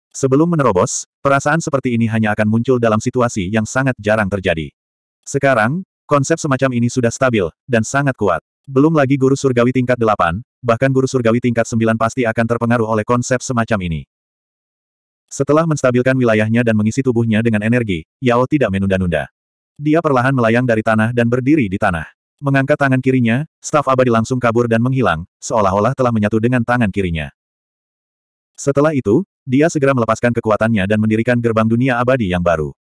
Sebelum menerobos, perasaan seperti ini hanya akan muncul dalam situasi yang sangat jarang terjadi. Sekarang, konsep semacam ini sudah stabil, dan sangat kuat. Belum lagi guru surgawi tingkat 8, bahkan guru surgawi tingkat 9 pasti akan terpengaruh oleh konsep semacam ini. Setelah menstabilkan wilayahnya dan mengisi tubuhnya dengan energi, Yao tidak menunda-nunda. Dia perlahan melayang dari tanah dan berdiri di tanah. Mengangkat tangan kirinya, staf abadi langsung kabur dan menghilang, seolah-olah telah menyatu dengan tangan kirinya. Setelah itu, dia segera melepaskan kekuatannya dan mendirikan gerbang dunia abadi yang baru.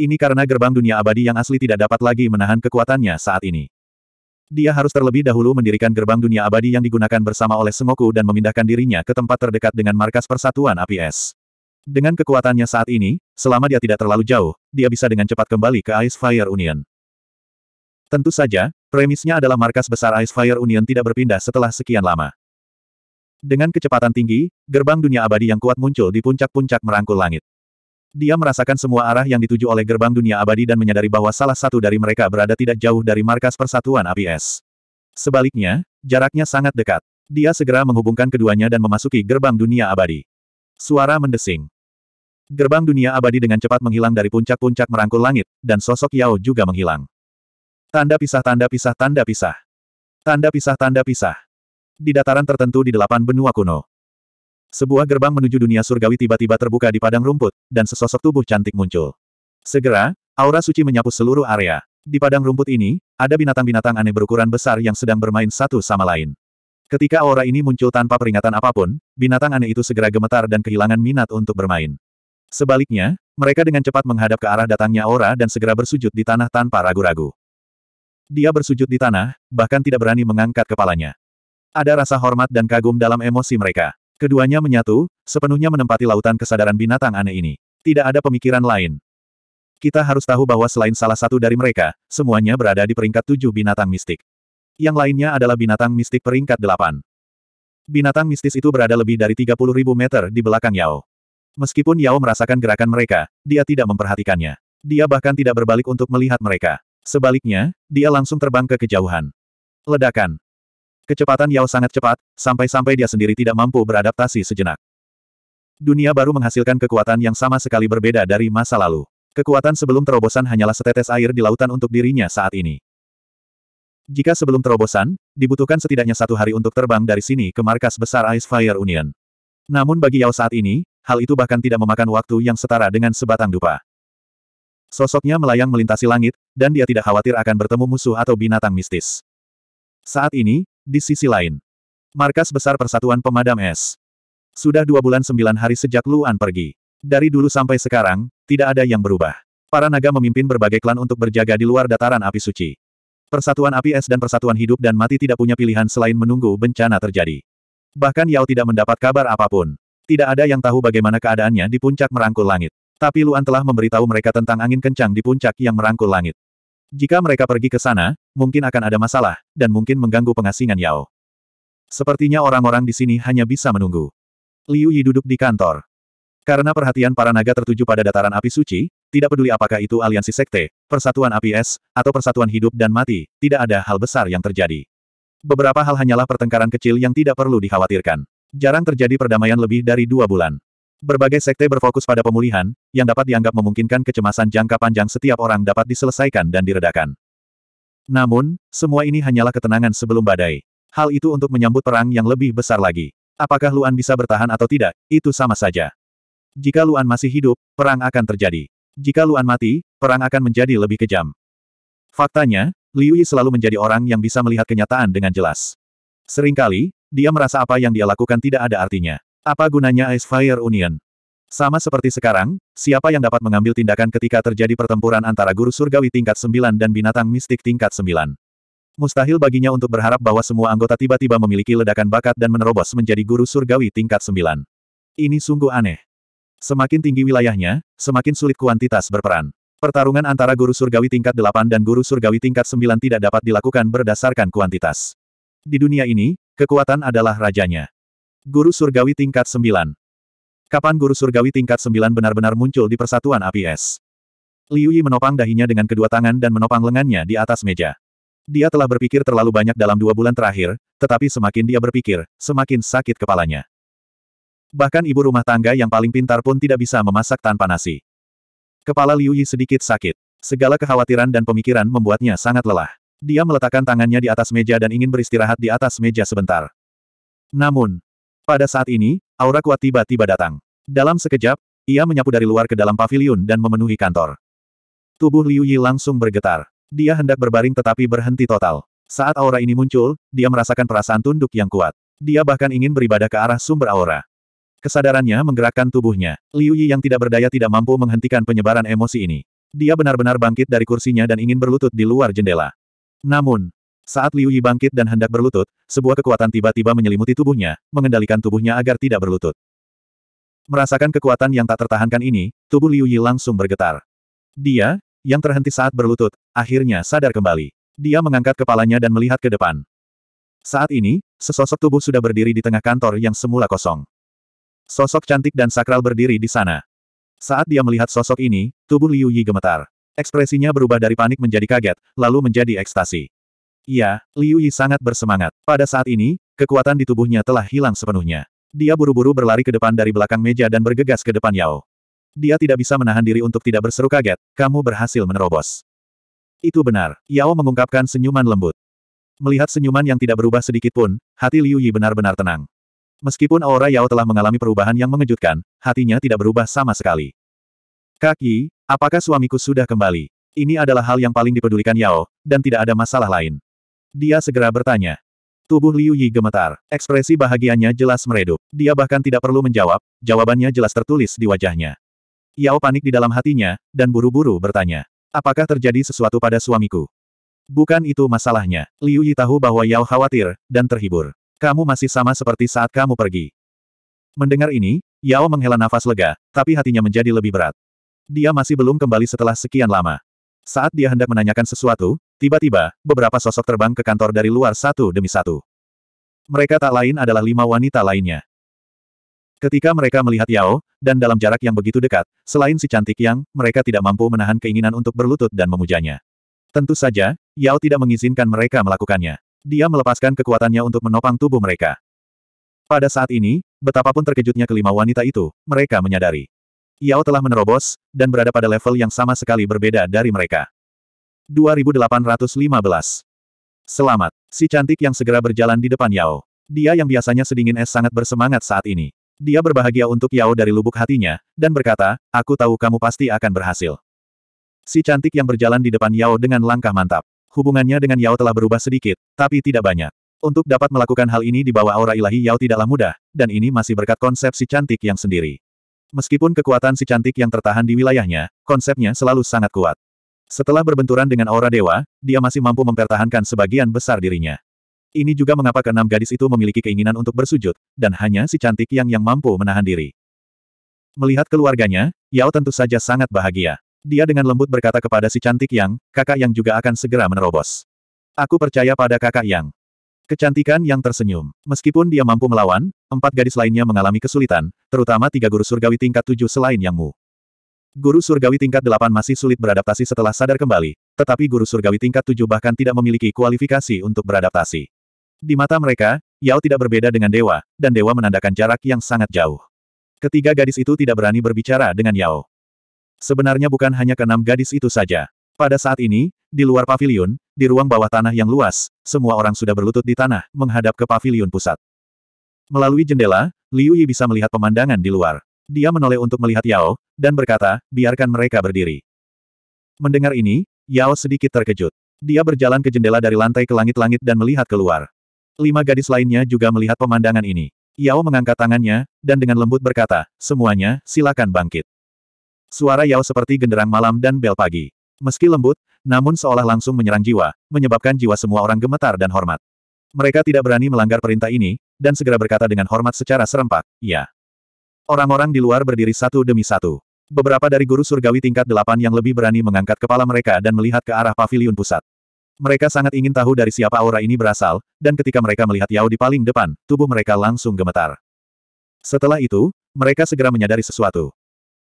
Ini karena gerbang dunia abadi yang asli tidak dapat lagi menahan kekuatannya saat ini. Dia harus terlebih dahulu mendirikan gerbang dunia abadi yang digunakan bersama oleh Sengoku dan memindahkan dirinya ke tempat terdekat dengan markas persatuan APS. Dengan kekuatannya saat ini, selama dia tidak terlalu jauh, dia bisa dengan cepat kembali ke Ice Fire Union. Tentu saja, premisnya adalah markas besar Ice Fire Union tidak berpindah setelah sekian lama. Dengan kecepatan tinggi, gerbang dunia abadi yang kuat muncul di puncak-puncak merangkul langit. Dia merasakan semua arah yang dituju oleh gerbang dunia abadi dan menyadari bahwa salah satu dari mereka berada tidak jauh dari markas persatuan api es. Sebaliknya, jaraknya sangat dekat. Dia segera menghubungkan keduanya dan memasuki gerbang dunia abadi. Suara mendesing. Gerbang dunia abadi dengan cepat menghilang dari puncak-puncak merangkul langit, dan sosok Yao juga menghilang. Tanda pisah tanda pisah tanda pisah. Tanda pisah tanda pisah. Di dataran tertentu di delapan benua kuno. Sebuah gerbang menuju dunia surgawi tiba-tiba terbuka di padang rumput, dan sesosok tubuh cantik muncul. Segera, aura suci menyapu seluruh area. Di padang rumput ini, ada binatang-binatang aneh berukuran besar yang sedang bermain satu sama lain. Ketika aura ini muncul tanpa peringatan apapun, binatang aneh itu segera gemetar dan kehilangan minat untuk bermain. Sebaliknya, mereka dengan cepat menghadap ke arah datangnya aura dan segera bersujud di tanah tanpa ragu-ragu. Dia bersujud di tanah, bahkan tidak berani mengangkat kepalanya. Ada rasa hormat dan kagum dalam emosi mereka. Keduanya menyatu, sepenuhnya menempati lautan kesadaran binatang aneh ini. Tidak ada pemikiran lain. Kita harus tahu bahwa selain salah satu dari mereka, semuanya berada di peringkat tujuh binatang mistik. Yang lainnya adalah binatang mistik peringkat delapan. Binatang mistis itu berada lebih dari 30.000 meter di belakang Yao. Meskipun Yao merasakan gerakan mereka, dia tidak memperhatikannya. Dia bahkan tidak berbalik untuk melihat mereka. Sebaliknya, dia langsung terbang ke kejauhan. Ledakan. Kecepatan Yao sangat cepat, sampai-sampai dia sendiri tidak mampu beradaptasi sejenak. Dunia baru menghasilkan kekuatan yang sama sekali berbeda dari masa lalu. Kekuatan sebelum terobosan hanyalah setetes air di lautan untuk dirinya saat ini. Jika sebelum terobosan, dibutuhkan setidaknya satu hari untuk terbang dari sini ke markas besar Ice Fire Union. Namun bagi Yao saat ini, hal itu bahkan tidak memakan waktu yang setara dengan sebatang dupa. Sosoknya melayang melintasi langit, dan dia tidak khawatir akan bertemu musuh atau binatang mistis. Saat ini, di sisi lain, markas besar Persatuan Pemadam Es. Sudah dua bulan sembilan hari sejak Luan pergi. Dari dulu sampai sekarang, tidak ada yang berubah. Para naga memimpin berbagai klan untuk berjaga di luar dataran api suci. Persatuan api es dan persatuan hidup dan mati tidak punya pilihan selain menunggu bencana terjadi. Bahkan Yao tidak mendapat kabar apapun. Tidak ada yang tahu bagaimana keadaannya di puncak merangkul langit. Tapi Luan telah memberitahu mereka tentang angin kencang di puncak yang merangkul langit. Jika mereka pergi ke sana, mungkin akan ada masalah, dan mungkin mengganggu pengasingan Yao. Sepertinya orang-orang di sini hanya bisa menunggu. Liu Yi duduk di kantor. Karena perhatian para naga tertuju pada dataran api suci, tidak peduli apakah itu aliansi sekte, persatuan api es, atau persatuan hidup dan mati, tidak ada hal besar yang terjadi. Beberapa hal hanyalah pertengkaran kecil yang tidak perlu dikhawatirkan. Jarang terjadi perdamaian lebih dari dua bulan. Berbagai sekte berfokus pada pemulihan, yang dapat dianggap memungkinkan kecemasan jangka panjang setiap orang dapat diselesaikan dan diredakan. Namun, semua ini hanyalah ketenangan sebelum badai. Hal itu untuk menyambut perang yang lebih besar lagi. Apakah Luan bisa bertahan atau tidak, itu sama saja. Jika Luan masih hidup, perang akan terjadi. Jika Luan mati, perang akan menjadi lebih kejam. Faktanya, Liu Yi selalu menjadi orang yang bisa melihat kenyataan dengan jelas. Seringkali, dia merasa apa yang dia lakukan tidak ada artinya. Apa gunanya Ice Fire Union? Sama seperti sekarang, siapa yang dapat mengambil tindakan ketika terjadi pertempuran antara guru surgawi tingkat 9 dan binatang mistik tingkat 9? Mustahil baginya untuk berharap bahwa semua anggota tiba-tiba memiliki ledakan bakat dan menerobos menjadi guru surgawi tingkat 9. Ini sungguh aneh. Semakin tinggi wilayahnya, semakin sulit kuantitas berperan. Pertarungan antara guru surgawi tingkat 8 dan guru surgawi tingkat 9 tidak dapat dilakukan berdasarkan kuantitas. Di dunia ini, kekuatan adalah rajanya. Guru surgawi tingkat 9. Kapan guru surgawi tingkat 9 benar-benar muncul di persatuan APS? Liu Yi menopang dahinya dengan kedua tangan dan menopang lengannya di atas meja. Dia telah berpikir terlalu banyak dalam dua bulan terakhir, tetapi semakin dia berpikir, semakin sakit kepalanya. Bahkan ibu rumah tangga yang paling pintar pun tidak bisa memasak tanpa nasi. Kepala Liu Yi sedikit sakit. Segala kekhawatiran dan pemikiran membuatnya sangat lelah. Dia meletakkan tangannya di atas meja dan ingin beristirahat di atas meja sebentar. Namun, pada saat ini, aura kuat tiba-tiba datang. Dalam sekejap, ia menyapu dari luar ke dalam pavilion dan memenuhi kantor. Tubuh Liu Yi langsung bergetar. Dia hendak berbaring tetapi berhenti total. Saat aura ini muncul, dia merasakan perasaan tunduk yang kuat. Dia bahkan ingin beribadah ke arah sumber aura. Kesadarannya menggerakkan tubuhnya. Liu Yi yang tidak berdaya tidak mampu menghentikan penyebaran emosi ini. Dia benar-benar bangkit dari kursinya dan ingin berlutut di luar jendela. Namun, saat Liu Yi bangkit dan hendak berlutut, sebuah kekuatan tiba-tiba menyelimuti tubuhnya, mengendalikan tubuhnya agar tidak berlutut. Merasakan kekuatan yang tak tertahankan ini, tubuh Liu Yi langsung bergetar. Dia, yang terhenti saat berlutut, akhirnya sadar kembali. Dia mengangkat kepalanya dan melihat ke depan. Saat ini, sesosok tubuh sudah berdiri di tengah kantor yang semula kosong. Sosok cantik dan sakral berdiri di sana. Saat dia melihat sosok ini, tubuh Liu Yi gemetar. Ekspresinya berubah dari panik menjadi kaget, lalu menjadi ekstasi. Iya, Liu Yi sangat bersemangat. Pada saat ini, kekuatan di tubuhnya telah hilang sepenuhnya. Dia buru-buru berlari ke depan dari belakang meja dan bergegas ke depan Yao. Dia tidak bisa menahan diri untuk tidak berseru kaget, kamu berhasil menerobos. Itu benar, Yao mengungkapkan senyuman lembut. Melihat senyuman yang tidak berubah sedikit pun, hati Liu Yi benar-benar tenang. Meskipun aura Yao telah mengalami perubahan yang mengejutkan, hatinya tidak berubah sama sekali. Kaki, apakah suamiku sudah kembali? Ini adalah hal yang paling dipedulikan Yao, dan tidak ada masalah lain. Dia segera bertanya. Tubuh Liu Yi gemetar, ekspresi bahagianya jelas meredup. Dia bahkan tidak perlu menjawab, jawabannya jelas tertulis di wajahnya. Yao panik di dalam hatinya, dan buru-buru bertanya. Apakah terjadi sesuatu pada suamiku? Bukan itu masalahnya. Liu Yi tahu bahwa Yao khawatir, dan terhibur. Kamu masih sama seperti saat kamu pergi. Mendengar ini, Yao menghela nafas lega, tapi hatinya menjadi lebih berat. Dia masih belum kembali setelah sekian lama. Saat dia hendak menanyakan sesuatu, tiba-tiba, beberapa sosok terbang ke kantor dari luar satu demi satu. Mereka tak lain adalah lima wanita lainnya. Ketika mereka melihat Yao, dan dalam jarak yang begitu dekat, selain si cantik yang, mereka tidak mampu menahan keinginan untuk berlutut dan memujanya. Tentu saja, Yao tidak mengizinkan mereka melakukannya. Dia melepaskan kekuatannya untuk menopang tubuh mereka. Pada saat ini, betapapun terkejutnya kelima wanita itu, mereka menyadari. Yao telah menerobos, dan berada pada level yang sama sekali berbeda dari mereka. 2815 Selamat, si cantik yang segera berjalan di depan Yao. Dia yang biasanya sedingin es sangat bersemangat saat ini. Dia berbahagia untuk Yao dari lubuk hatinya, dan berkata, aku tahu kamu pasti akan berhasil. Si cantik yang berjalan di depan Yao dengan langkah mantap. Hubungannya dengan Yao telah berubah sedikit, tapi tidak banyak. Untuk dapat melakukan hal ini di bawah aura ilahi Yao tidaklah mudah, dan ini masih berkat konsep si cantik yang sendiri. Meskipun kekuatan si cantik yang tertahan di wilayahnya, konsepnya selalu sangat kuat. Setelah berbenturan dengan aura dewa, dia masih mampu mempertahankan sebagian besar dirinya. Ini juga mengapa keenam gadis itu memiliki keinginan untuk bersujud, dan hanya si cantik yang yang mampu menahan diri. Melihat keluarganya, Yao tentu saja sangat bahagia. Dia dengan lembut berkata kepada si cantik Yang, kakak Yang juga akan segera menerobos. Aku percaya pada kakak Yang. Kecantikan yang tersenyum. Meskipun dia mampu melawan, empat gadis lainnya mengalami kesulitan, terutama tiga guru surgawi tingkat tujuh selain Yang Mu. Guru surgawi tingkat delapan masih sulit beradaptasi setelah sadar kembali, tetapi guru surgawi tingkat tujuh bahkan tidak memiliki kualifikasi untuk beradaptasi. Di mata mereka, Yao tidak berbeda dengan dewa, dan dewa menandakan jarak yang sangat jauh. Ketiga gadis itu tidak berani berbicara dengan Yao. Sebenarnya bukan hanya keenam gadis itu saja. Pada saat ini, di luar pavilion, di ruang bawah tanah yang luas, semua orang sudah berlutut di tanah, menghadap ke pavilion pusat. Melalui jendela, Liu Yi bisa melihat pemandangan di luar. Dia menoleh untuk melihat Yao, dan berkata, biarkan mereka berdiri. Mendengar ini, Yao sedikit terkejut. Dia berjalan ke jendela dari lantai ke langit-langit dan melihat keluar. Lima gadis lainnya juga melihat pemandangan ini. Yao mengangkat tangannya, dan dengan lembut berkata, semuanya, silakan bangkit. Suara Yao seperti genderang malam dan bel pagi. Meski lembut, namun seolah langsung menyerang jiwa, menyebabkan jiwa semua orang gemetar dan hormat. Mereka tidak berani melanggar perintah ini, dan segera berkata dengan hormat secara serempak, ya. Orang-orang di luar berdiri satu demi satu. Beberapa dari guru surgawi tingkat delapan yang lebih berani mengangkat kepala mereka dan melihat ke arah pavilion pusat. Mereka sangat ingin tahu dari siapa aura ini berasal, dan ketika mereka melihat Yao di paling depan, tubuh mereka langsung gemetar. Setelah itu, mereka segera menyadari sesuatu.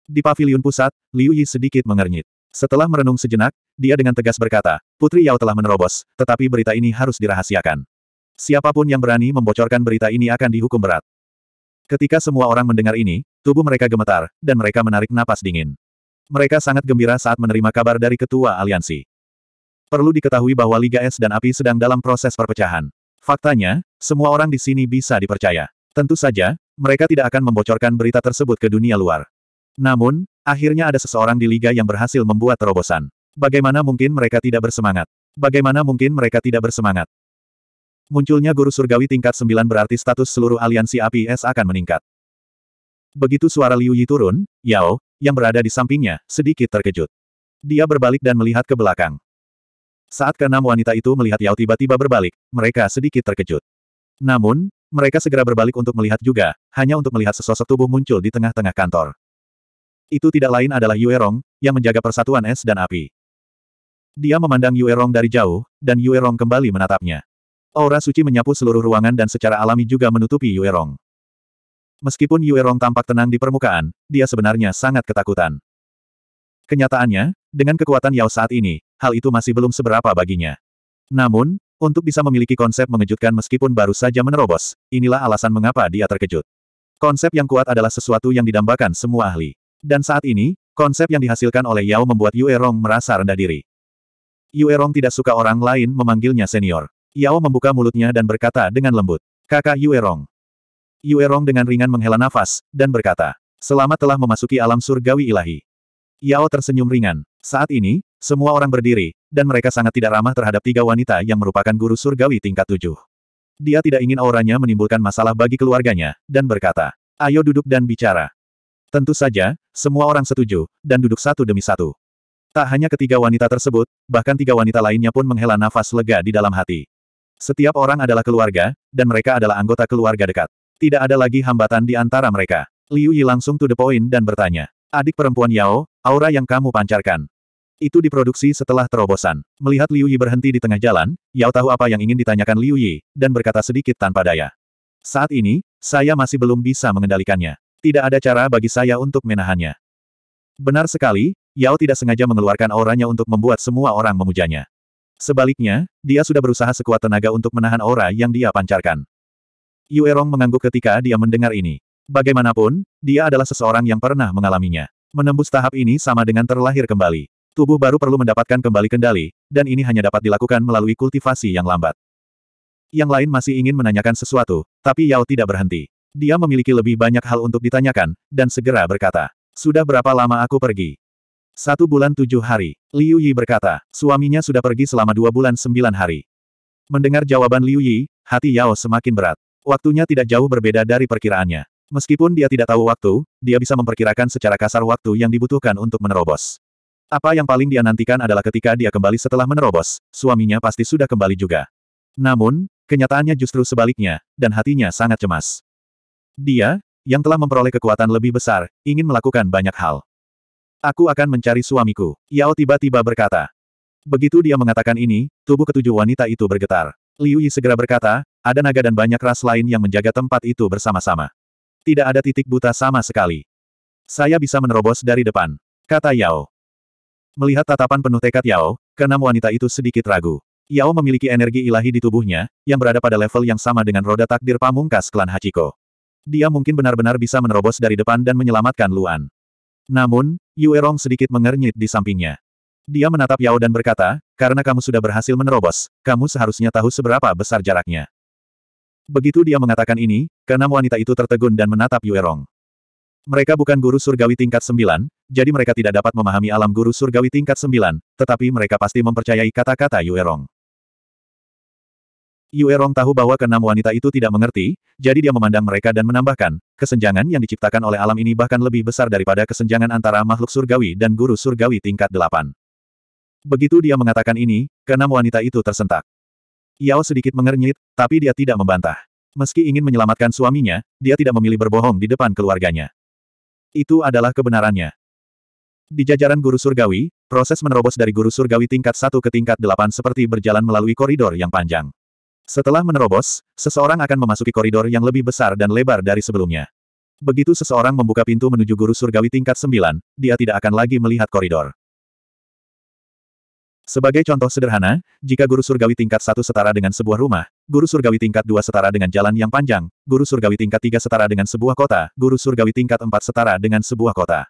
Di pavilion pusat, Liu Yi sedikit mengernyit. Setelah merenung sejenak, dia dengan tegas berkata, Putri Yao telah menerobos, tetapi berita ini harus dirahasiakan. Siapapun yang berani membocorkan berita ini akan dihukum berat. Ketika semua orang mendengar ini, tubuh mereka gemetar, dan mereka menarik napas dingin. Mereka sangat gembira saat menerima kabar dari ketua aliansi. Perlu diketahui bahwa Liga Es dan Api sedang dalam proses perpecahan. Faktanya, semua orang di sini bisa dipercaya. Tentu saja, mereka tidak akan membocorkan berita tersebut ke dunia luar. Namun, akhirnya ada seseorang di liga yang berhasil membuat terobosan. Bagaimana mungkin mereka tidak bersemangat? Bagaimana mungkin mereka tidak bersemangat? Munculnya guru surgawi tingkat 9 berarti status seluruh aliansi APS akan meningkat. Begitu suara Liu Yi turun, Yao, yang berada di sampingnya, sedikit terkejut. Dia berbalik dan melihat ke belakang. Saat keenam wanita itu melihat Yao tiba-tiba berbalik, mereka sedikit terkejut. Namun, mereka segera berbalik untuk melihat juga, hanya untuk melihat sesosok tubuh muncul di tengah-tengah kantor. Itu tidak lain adalah Yuerong, yang menjaga persatuan es dan api. Dia memandang Yuerong dari jauh, dan Yuerong kembali menatapnya. Aura suci menyapu seluruh ruangan dan secara alami juga menutupi Yuerong. Meskipun Yuerong tampak tenang di permukaan, dia sebenarnya sangat ketakutan. Kenyataannya, dengan kekuatan Yao saat ini, hal itu masih belum seberapa baginya. Namun, untuk bisa memiliki konsep mengejutkan meskipun baru saja menerobos, inilah alasan mengapa dia terkejut. Konsep yang kuat adalah sesuatu yang didambakan semua ahli. Dan saat ini, konsep yang dihasilkan oleh Yao membuat Yue Rong merasa rendah diri. Yue Rong tidak suka orang lain memanggilnya senior. Yao membuka mulutnya dan berkata dengan lembut, kakak Yue Rong. Yue Rong dengan ringan menghela nafas, dan berkata, selamat telah memasuki alam surgawi ilahi. Yao tersenyum ringan. Saat ini, semua orang berdiri, dan mereka sangat tidak ramah terhadap tiga wanita yang merupakan guru surgawi tingkat tujuh. Dia tidak ingin auranya menimbulkan masalah bagi keluarganya, dan berkata, ayo duduk dan bicara. Tentu saja, semua orang setuju, dan duduk satu demi satu. Tak hanya ketiga wanita tersebut, bahkan tiga wanita lainnya pun menghela nafas lega di dalam hati. Setiap orang adalah keluarga, dan mereka adalah anggota keluarga dekat. Tidak ada lagi hambatan di antara mereka. Liu Yi langsung to the point dan bertanya. Adik perempuan Yao, aura yang kamu pancarkan. Itu diproduksi setelah terobosan. Melihat Liu Yi berhenti di tengah jalan, Yao tahu apa yang ingin ditanyakan Liu Yi, dan berkata sedikit tanpa daya. Saat ini, saya masih belum bisa mengendalikannya. Tidak ada cara bagi saya untuk menahannya. Benar sekali, Yao tidak sengaja mengeluarkan auranya untuk membuat semua orang memujanya. Sebaliknya, dia sudah berusaha sekuat tenaga untuk menahan aura yang dia pancarkan. Rong mengangguk ketika dia mendengar ini. Bagaimanapun, dia adalah seseorang yang pernah mengalaminya. Menembus tahap ini sama dengan terlahir kembali. Tubuh baru perlu mendapatkan kembali kendali, dan ini hanya dapat dilakukan melalui kultivasi yang lambat. Yang lain masih ingin menanyakan sesuatu, tapi Yao tidak berhenti. Dia memiliki lebih banyak hal untuk ditanyakan, dan segera berkata, Sudah berapa lama aku pergi? Satu bulan tujuh hari. Liu Yi berkata, suaminya sudah pergi selama dua bulan sembilan hari. Mendengar jawaban Liu Yi, hati Yao semakin berat. Waktunya tidak jauh berbeda dari perkiraannya. Meskipun dia tidak tahu waktu, dia bisa memperkirakan secara kasar waktu yang dibutuhkan untuk menerobos. Apa yang paling dia nantikan adalah ketika dia kembali setelah menerobos, suaminya pasti sudah kembali juga. Namun, kenyataannya justru sebaliknya, dan hatinya sangat cemas. Dia, yang telah memperoleh kekuatan lebih besar, ingin melakukan banyak hal. Aku akan mencari suamiku, Yao tiba-tiba berkata. Begitu dia mengatakan ini, tubuh ketujuh wanita itu bergetar. Liu Yi segera berkata, ada naga dan banyak ras lain yang menjaga tempat itu bersama-sama. Tidak ada titik buta sama sekali. Saya bisa menerobos dari depan, kata Yao. Melihat tatapan penuh tekad Yao, keenam wanita itu sedikit ragu. Yao memiliki energi ilahi di tubuhnya, yang berada pada level yang sama dengan roda takdir pamungkas klan Hachiko dia mungkin benar-benar bisa menerobos dari depan dan menyelamatkan Luan. Namun, Yue Rong sedikit mengernyit di sampingnya. Dia menatap Yao dan berkata, karena kamu sudah berhasil menerobos, kamu seharusnya tahu seberapa besar jaraknya. Begitu dia mengatakan ini, karena wanita itu tertegun dan menatap Yue Rong. Mereka bukan guru surgawi tingkat sembilan, jadi mereka tidak dapat memahami alam guru surgawi tingkat sembilan, tetapi mereka pasti mempercayai kata-kata Yue Rong. Yuerong tahu bahwa keenam wanita itu tidak mengerti, jadi dia memandang mereka dan menambahkan, kesenjangan yang diciptakan oleh alam ini bahkan lebih besar daripada kesenjangan antara makhluk surgawi dan guru surgawi tingkat delapan. Begitu dia mengatakan ini, keenam wanita itu tersentak. Yao sedikit mengernyit, tapi dia tidak membantah. Meski ingin menyelamatkan suaminya, dia tidak memilih berbohong di depan keluarganya. Itu adalah kebenarannya. Di jajaran guru surgawi, proses menerobos dari guru surgawi tingkat satu ke tingkat delapan seperti berjalan melalui koridor yang panjang. Setelah menerobos, seseorang akan memasuki koridor yang lebih besar dan lebar dari sebelumnya. Begitu seseorang membuka pintu menuju guru surgawi tingkat 9, dia tidak akan lagi melihat koridor. Sebagai contoh sederhana, jika guru surgawi tingkat 1 setara dengan sebuah rumah, guru surgawi tingkat 2 setara dengan jalan yang panjang, guru surgawi tingkat 3 setara dengan sebuah kota, guru surgawi tingkat 4 setara dengan sebuah kota.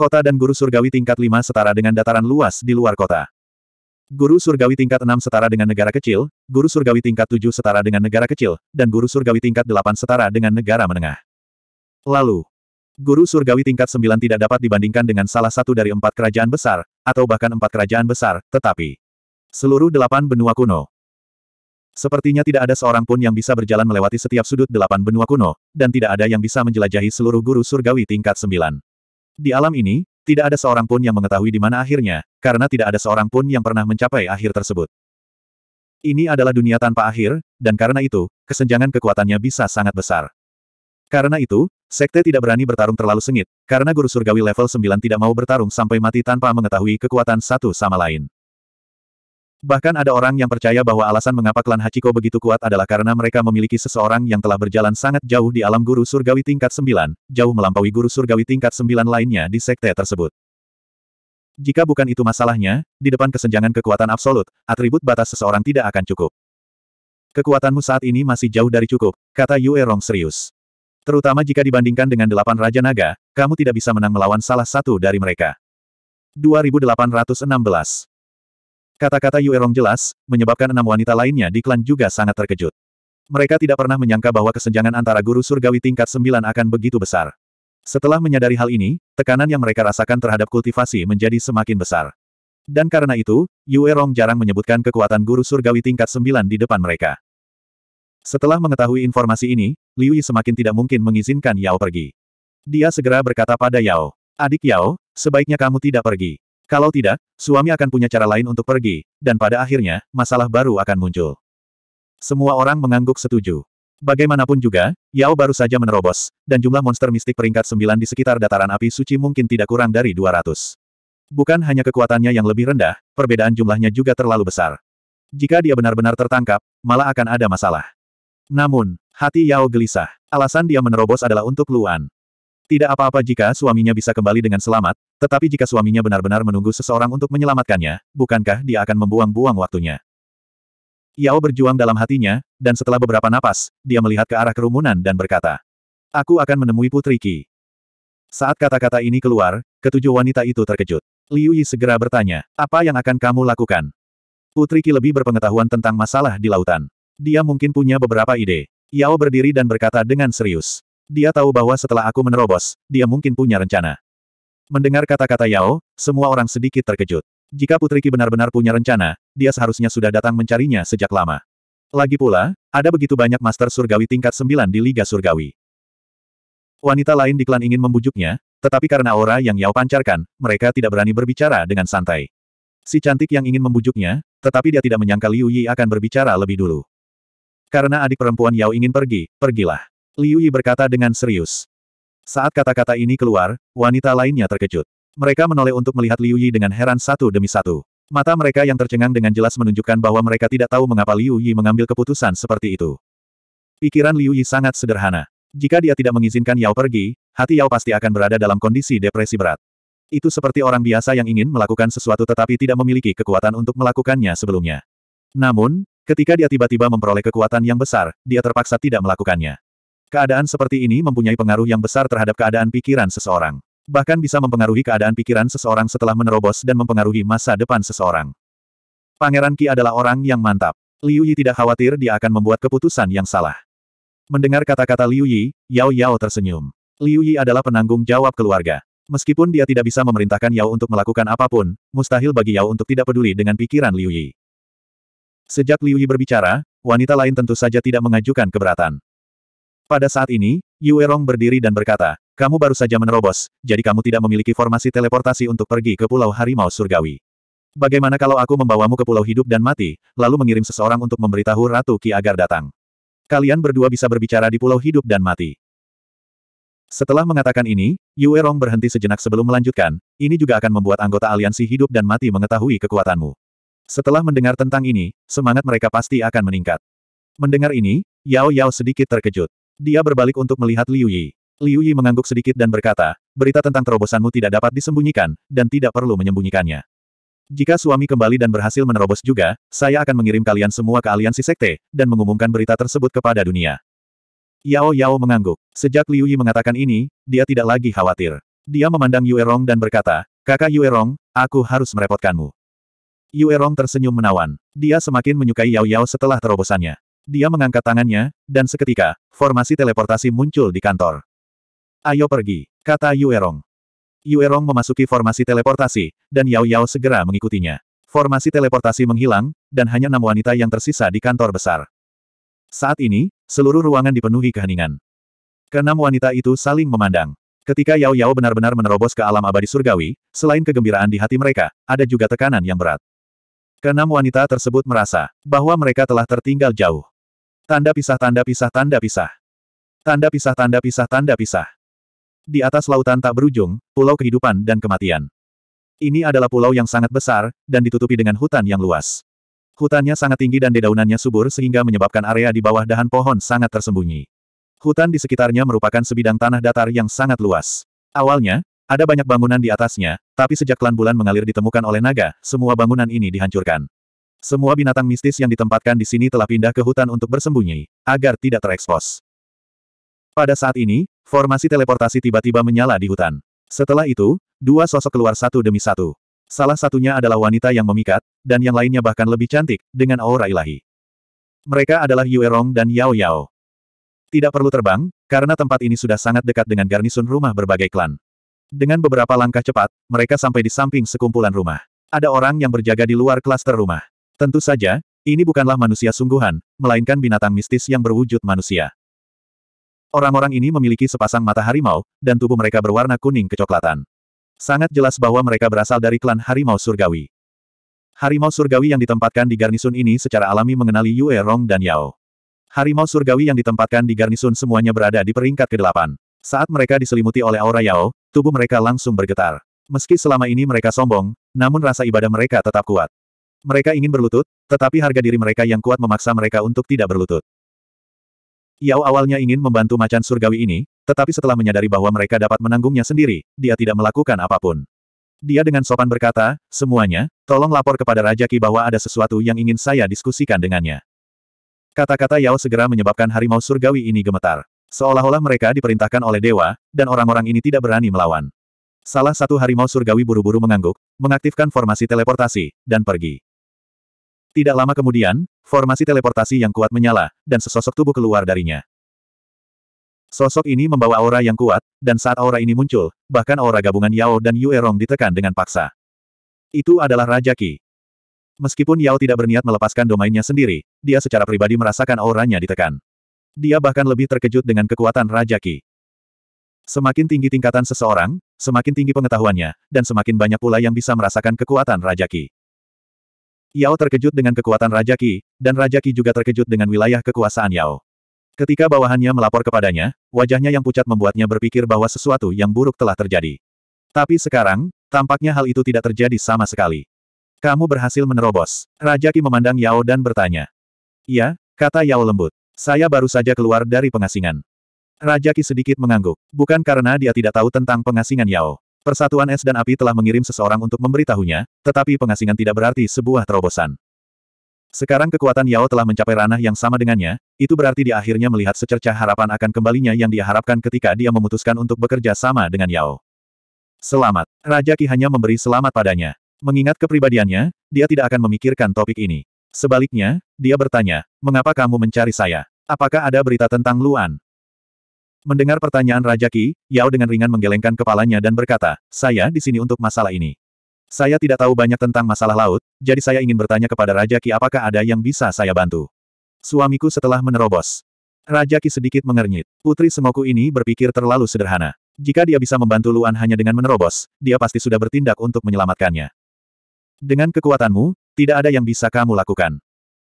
Kota dan guru surgawi tingkat 5 setara dengan dataran luas di luar kota. Guru surgawi tingkat 6 setara dengan negara kecil, guru surgawi tingkat 7 setara dengan negara kecil, dan guru surgawi tingkat 8 setara dengan negara menengah. Lalu, guru surgawi tingkat 9 tidak dapat dibandingkan dengan salah satu dari empat kerajaan besar, atau bahkan empat kerajaan besar, tetapi seluruh delapan benua kuno. Sepertinya tidak ada seorang pun yang bisa berjalan melewati setiap sudut delapan benua kuno, dan tidak ada yang bisa menjelajahi seluruh guru surgawi tingkat 9. Di alam ini, tidak ada seorang pun yang mengetahui di mana akhirnya, karena tidak ada seorang pun yang pernah mencapai akhir tersebut. Ini adalah dunia tanpa akhir, dan karena itu, kesenjangan kekuatannya bisa sangat besar. Karena itu, sekte tidak berani bertarung terlalu sengit, karena guru surgawi level 9 tidak mau bertarung sampai mati tanpa mengetahui kekuatan satu sama lain. Bahkan ada orang yang percaya bahwa alasan mengapa klan Hachiko begitu kuat adalah karena mereka memiliki seseorang yang telah berjalan sangat jauh di alam guru surgawi tingkat 9, jauh melampaui guru surgawi tingkat 9 lainnya di sekte tersebut. Jika bukan itu masalahnya, di depan kesenjangan kekuatan absolut, atribut batas seseorang tidak akan cukup. Kekuatanmu saat ini masih jauh dari cukup, kata Yue Rong serius. Terutama jika dibandingkan dengan delapan Raja Naga, kamu tidak bisa menang melawan salah satu dari mereka. 2816 Kata-kata Yuerong jelas, menyebabkan enam wanita lainnya di klan juga sangat terkejut. Mereka tidak pernah menyangka bahwa kesenjangan antara guru surgawi tingkat sembilan akan begitu besar. Setelah menyadari hal ini, tekanan yang mereka rasakan terhadap kultivasi menjadi semakin besar. Dan karena itu, Yuerong jarang menyebutkan kekuatan guru surgawi tingkat sembilan di depan mereka. Setelah mengetahui informasi ini, Liu Yi semakin tidak mungkin mengizinkan Yao pergi. Dia segera berkata pada Yao, Adik Yao, sebaiknya kamu tidak pergi. Kalau tidak, suami akan punya cara lain untuk pergi, dan pada akhirnya, masalah baru akan muncul. Semua orang mengangguk setuju. Bagaimanapun juga, Yao baru saja menerobos, dan jumlah monster mistik peringkat 9 di sekitar dataran api suci mungkin tidak kurang dari 200. Bukan hanya kekuatannya yang lebih rendah, perbedaan jumlahnya juga terlalu besar. Jika dia benar-benar tertangkap, malah akan ada masalah. Namun, hati Yao gelisah. Alasan dia menerobos adalah untuk Luan. Tidak apa-apa jika suaminya bisa kembali dengan selamat, tetapi jika suaminya benar-benar menunggu seseorang untuk menyelamatkannya, bukankah dia akan membuang-buang waktunya? Yao berjuang dalam hatinya, dan setelah beberapa napas, dia melihat ke arah kerumunan dan berkata, Aku akan menemui Putri Qi. Saat kata-kata ini keluar, ketujuh wanita itu terkejut. Liu Yi segera bertanya, apa yang akan kamu lakukan? Putri Qi lebih berpengetahuan tentang masalah di lautan. Dia mungkin punya beberapa ide. Yao berdiri dan berkata dengan serius. Dia tahu bahwa setelah aku menerobos, dia mungkin punya rencana. Mendengar kata-kata Yao, semua orang sedikit terkejut. Jika Putri Ki benar-benar punya rencana, dia seharusnya sudah datang mencarinya sejak lama. Lagi pula, ada begitu banyak Master Surgawi tingkat 9 di Liga Surgawi. Wanita lain di klan ingin membujuknya, tetapi karena aura yang Yao pancarkan, mereka tidak berani berbicara dengan santai. Si cantik yang ingin membujuknya, tetapi dia tidak menyangka Liu Yi akan berbicara lebih dulu. Karena adik perempuan Yao ingin pergi, pergilah. Liu Yi berkata dengan serius. Saat kata-kata ini keluar, wanita lainnya terkejut. Mereka menoleh untuk melihat Liu Yi dengan heran satu demi satu. Mata mereka yang tercengang dengan jelas menunjukkan bahwa mereka tidak tahu mengapa Liu Yi mengambil keputusan seperti itu. Pikiran Liu Yi sangat sederhana. Jika dia tidak mengizinkan Yao pergi, hati Yao pasti akan berada dalam kondisi depresi berat. Itu seperti orang biasa yang ingin melakukan sesuatu tetapi tidak memiliki kekuatan untuk melakukannya sebelumnya. Namun, ketika dia tiba-tiba memperoleh kekuatan yang besar, dia terpaksa tidak melakukannya. Keadaan seperti ini mempunyai pengaruh yang besar terhadap keadaan pikiran seseorang. Bahkan bisa mempengaruhi keadaan pikiran seseorang setelah menerobos dan mempengaruhi masa depan seseorang. Pangeran Ki adalah orang yang mantap. Liu Yi tidak khawatir dia akan membuat keputusan yang salah. Mendengar kata-kata Liu Yi, Yao Yao tersenyum. Liu Yi adalah penanggung jawab keluarga. Meskipun dia tidak bisa memerintahkan Yao untuk melakukan apapun, mustahil bagi Yao untuk tidak peduli dengan pikiran Liu Yi. Sejak Liu Yi berbicara, wanita lain tentu saja tidak mengajukan keberatan. Pada saat ini, Yuerong berdiri dan berkata, kamu baru saja menerobos, jadi kamu tidak memiliki formasi teleportasi untuk pergi ke Pulau Harimau Surgawi. Bagaimana kalau aku membawamu ke pulau hidup dan mati, lalu mengirim seseorang untuk memberitahu Ratu Ki agar datang? Kalian berdua bisa berbicara di pulau hidup dan mati. Setelah mengatakan ini, Yue Rong berhenti sejenak sebelum melanjutkan, ini juga akan membuat anggota aliansi hidup dan mati mengetahui kekuatanmu. Setelah mendengar tentang ini, semangat mereka pasti akan meningkat. Mendengar ini, Yao Yao sedikit terkejut. Dia berbalik untuk melihat Liu Yi. Liu Yi mengangguk sedikit dan berkata, berita tentang terobosanmu tidak dapat disembunyikan, dan tidak perlu menyembunyikannya. Jika suami kembali dan berhasil menerobos juga, saya akan mengirim kalian semua ke aliansi sekte, dan mengumumkan berita tersebut kepada dunia. Yao Yao mengangguk. Sejak Liu Yi mengatakan ini, dia tidak lagi khawatir. Dia memandang Yue Rong dan berkata, Kakak Yue Rong, aku harus merepotkanmu. Yue Rong tersenyum menawan. Dia semakin menyukai Yao Yao setelah terobosannya. Dia mengangkat tangannya, dan seketika, formasi teleportasi muncul di kantor. Ayo pergi, kata Yuerong. Yuerong memasuki formasi teleportasi, dan Yao Yao segera mengikutinya. Formasi teleportasi menghilang, dan hanya enam wanita yang tersisa di kantor besar. Saat ini, seluruh ruangan dipenuhi keheningan. Keenam wanita itu saling memandang. Ketika Yao Yao benar-benar menerobos ke alam abadi surgawi, selain kegembiraan di hati mereka, ada juga tekanan yang berat. Keenam wanita tersebut merasa bahwa mereka telah tertinggal jauh. Tanda pisah tanda pisah tanda pisah. Tanda pisah tanda pisah tanda pisah. Di atas lautan tak berujung, pulau kehidupan dan kematian. Ini adalah pulau yang sangat besar, dan ditutupi dengan hutan yang luas. Hutannya sangat tinggi dan dedaunannya subur sehingga menyebabkan area di bawah dahan pohon sangat tersembunyi. Hutan di sekitarnya merupakan sebidang tanah datar yang sangat luas. Awalnya, ada banyak bangunan di atasnya, tapi sejak klan bulan mengalir ditemukan oleh naga, semua bangunan ini dihancurkan. Semua binatang mistis yang ditempatkan di sini telah pindah ke hutan untuk bersembunyi, agar tidak terekspos. Pada saat ini, formasi teleportasi tiba-tiba menyala di hutan. Setelah itu, dua sosok keluar satu demi satu. Salah satunya adalah wanita yang memikat, dan yang lainnya bahkan lebih cantik, dengan aura ilahi. Mereka adalah Yuerong dan Yao Yao. Tidak perlu terbang, karena tempat ini sudah sangat dekat dengan garnisun rumah berbagai klan. Dengan beberapa langkah cepat, mereka sampai di samping sekumpulan rumah. Ada orang yang berjaga di luar klaster rumah. Tentu saja, ini bukanlah manusia sungguhan, melainkan binatang mistis yang berwujud manusia. Orang-orang ini memiliki sepasang mata harimau, dan tubuh mereka berwarna kuning kecoklatan. Sangat jelas bahwa mereka berasal dari klan harimau surgawi. Harimau surgawi yang ditempatkan di garnisun ini secara alami mengenali Yue Rong dan Yao. Harimau surgawi yang ditempatkan di garnisun semuanya berada di peringkat ke-8. Saat mereka diselimuti oleh aura Yao, tubuh mereka langsung bergetar. Meski selama ini mereka sombong, namun rasa ibadah mereka tetap kuat. Mereka ingin berlutut, tetapi harga diri mereka yang kuat memaksa mereka untuk tidak berlutut. Yao awalnya ingin membantu macan surgawi ini, tetapi setelah menyadari bahwa mereka dapat menanggungnya sendiri, dia tidak melakukan apapun. Dia dengan sopan berkata, semuanya, tolong lapor kepada Raja Ki bahwa ada sesuatu yang ingin saya diskusikan dengannya. Kata-kata Yao segera menyebabkan harimau surgawi ini gemetar. Seolah-olah mereka diperintahkan oleh dewa, dan orang-orang ini tidak berani melawan. Salah satu harimau surgawi buru-buru mengangguk, mengaktifkan formasi teleportasi, dan pergi. Tidak lama kemudian, formasi teleportasi yang kuat menyala, dan sesosok tubuh keluar darinya. Sosok ini membawa aura yang kuat, dan saat aura ini muncul, bahkan aura gabungan Yao dan Yue Rong ditekan dengan paksa. Itu adalah Raja Qi. Meskipun Yao tidak berniat melepaskan domainnya sendiri, dia secara pribadi merasakan auranya ditekan. Dia bahkan lebih terkejut dengan kekuatan Raja Qi. Semakin tinggi tingkatan seseorang, semakin tinggi pengetahuannya, dan semakin banyak pula yang bisa merasakan kekuatan Raja Qi. Yao terkejut dengan kekuatan Raja Qi, dan Raja Qi juga terkejut dengan wilayah kekuasaan Yao. Ketika bawahannya melapor kepadanya, wajahnya yang pucat membuatnya berpikir bahwa sesuatu yang buruk telah terjadi. Tapi sekarang, tampaknya hal itu tidak terjadi sama sekali. Kamu berhasil menerobos. Raja Qi memandang Yao dan bertanya. Iya, kata Yao lembut. Saya baru saja keluar dari pengasingan. Raja Qi sedikit mengangguk, bukan karena dia tidak tahu tentang pengasingan Yao. Persatuan Es dan Api telah mengirim seseorang untuk memberitahunya, tetapi pengasingan tidak berarti sebuah terobosan. Sekarang kekuatan Yao telah mencapai ranah yang sama dengannya, itu berarti dia akhirnya melihat secercah harapan akan kembalinya yang dia harapkan ketika dia memutuskan untuk bekerja sama dengan Yao. Selamat. Raja Ki hanya memberi selamat padanya. Mengingat kepribadiannya, dia tidak akan memikirkan topik ini. Sebaliknya, dia bertanya, mengapa kamu mencari saya? Apakah ada berita tentang Luan? Mendengar pertanyaan Raja Ki, Yao dengan ringan menggelengkan kepalanya dan berkata, saya di sini untuk masalah ini. Saya tidak tahu banyak tentang masalah laut, jadi saya ingin bertanya kepada Raja Ki apakah ada yang bisa saya bantu. Suamiku setelah menerobos. Raja Ki sedikit mengernyit. Putri semoku ini berpikir terlalu sederhana. Jika dia bisa membantu Luan hanya dengan menerobos, dia pasti sudah bertindak untuk menyelamatkannya. Dengan kekuatanmu, tidak ada yang bisa kamu lakukan.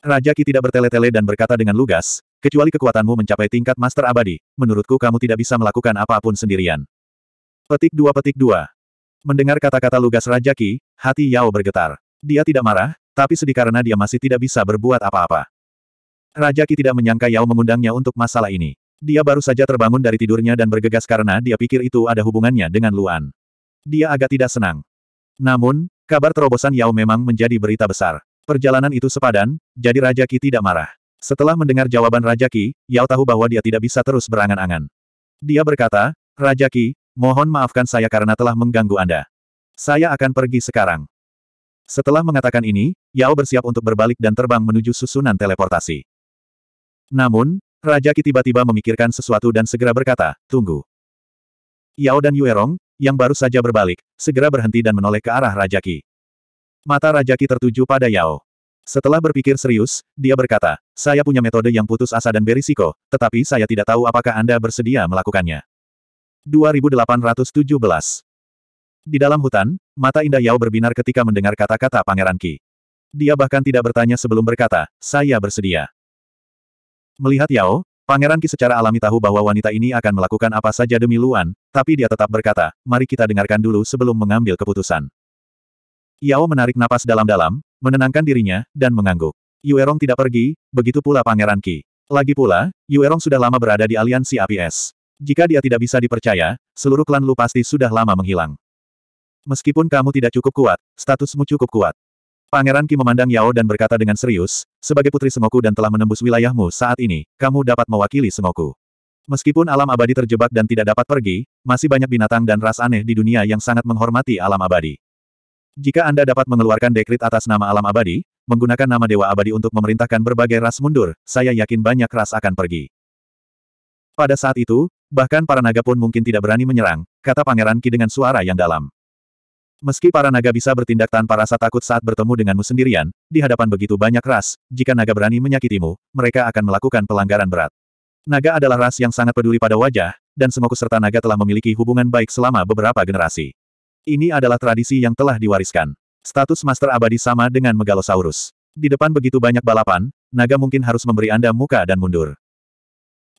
Raja Ki tidak bertele-tele dan berkata dengan lugas, Kecuali kekuatanmu mencapai tingkat master abadi, menurutku kamu tidak bisa melakukan apapun sendirian. Petik dua petik dua. Mendengar kata-kata lugas Raja Ki, hati Yao bergetar. Dia tidak marah, tapi sedih karena dia masih tidak bisa berbuat apa-apa. Raja Ki tidak menyangka Yao mengundangnya untuk masalah ini. Dia baru saja terbangun dari tidurnya dan bergegas karena dia pikir itu ada hubungannya dengan Luan. Dia agak tidak senang. Namun, kabar terobosan Yao memang menjadi berita besar. Perjalanan itu sepadan, jadi Raja Ki tidak marah. Setelah mendengar jawaban Raja Ki, Yao tahu bahwa dia tidak bisa terus berangan-angan. Dia berkata, Raja Ki, mohon maafkan saya karena telah mengganggu Anda. Saya akan pergi sekarang. Setelah mengatakan ini, Yao bersiap untuk berbalik dan terbang menuju susunan teleportasi. Namun, Raja Ki tiba-tiba memikirkan sesuatu dan segera berkata, tunggu. Yao dan Yuerong, yang baru saja berbalik, segera berhenti dan menoleh ke arah Raja Ki. Mata Raja Ki tertuju pada Yao. Setelah berpikir serius, dia berkata, saya punya metode yang putus asa dan berisiko, tetapi saya tidak tahu apakah Anda bersedia melakukannya. 2817 Di dalam hutan, mata indah Yao berbinar ketika mendengar kata-kata Pangeran Ki. Dia bahkan tidak bertanya sebelum berkata, saya bersedia. Melihat Yao, Pangeran Ki secara alami tahu bahwa wanita ini akan melakukan apa saja demi Luan, tapi dia tetap berkata, mari kita dengarkan dulu sebelum mengambil keputusan. Yao menarik napas dalam-dalam, menenangkan dirinya, dan mengangguk. Yuerong tidak pergi, begitu pula Pangeran Qi. Lagi pula, Yuerong sudah lama berada di aliansi APS. Jika dia tidak bisa dipercaya, seluruh klan Lu pasti sudah lama menghilang. Meskipun kamu tidak cukup kuat, statusmu cukup kuat. Pangeran Qi memandang Yao dan berkata dengan serius, sebagai putri Sengoku dan telah menembus wilayahmu saat ini, kamu dapat mewakili Sengoku. Meskipun alam abadi terjebak dan tidak dapat pergi, masih banyak binatang dan ras aneh di dunia yang sangat menghormati alam abadi. Jika Anda dapat mengeluarkan dekrit atas nama alam abadi, menggunakan nama Dewa Abadi untuk memerintahkan berbagai ras mundur, saya yakin banyak ras akan pergi. Pada saat itu, bahkan para naga pun mungkin tidak berani menyerang, kata Pangeran Ki dengan suara yang dalam. Meski para naga bisa bertindak tanpa rasa takut saat bertemu denganmu sendirian, di hadapan begitu banyak ras, jika naga berani menyakitimu, mereka akan melakukan pelanggaran berat. Naga adalah ras yang sangat peduli pada wajah, dan Semoku serta naga telah memiliki hubungan baik selama beberapa generasi. Ini adalah tradisi yang telah diwariskan. Status Master Abadi sama dengan Megalosaurus. Di depan begitu banyak balapan, naga mungkin harus memberi Anda muka dan mundur.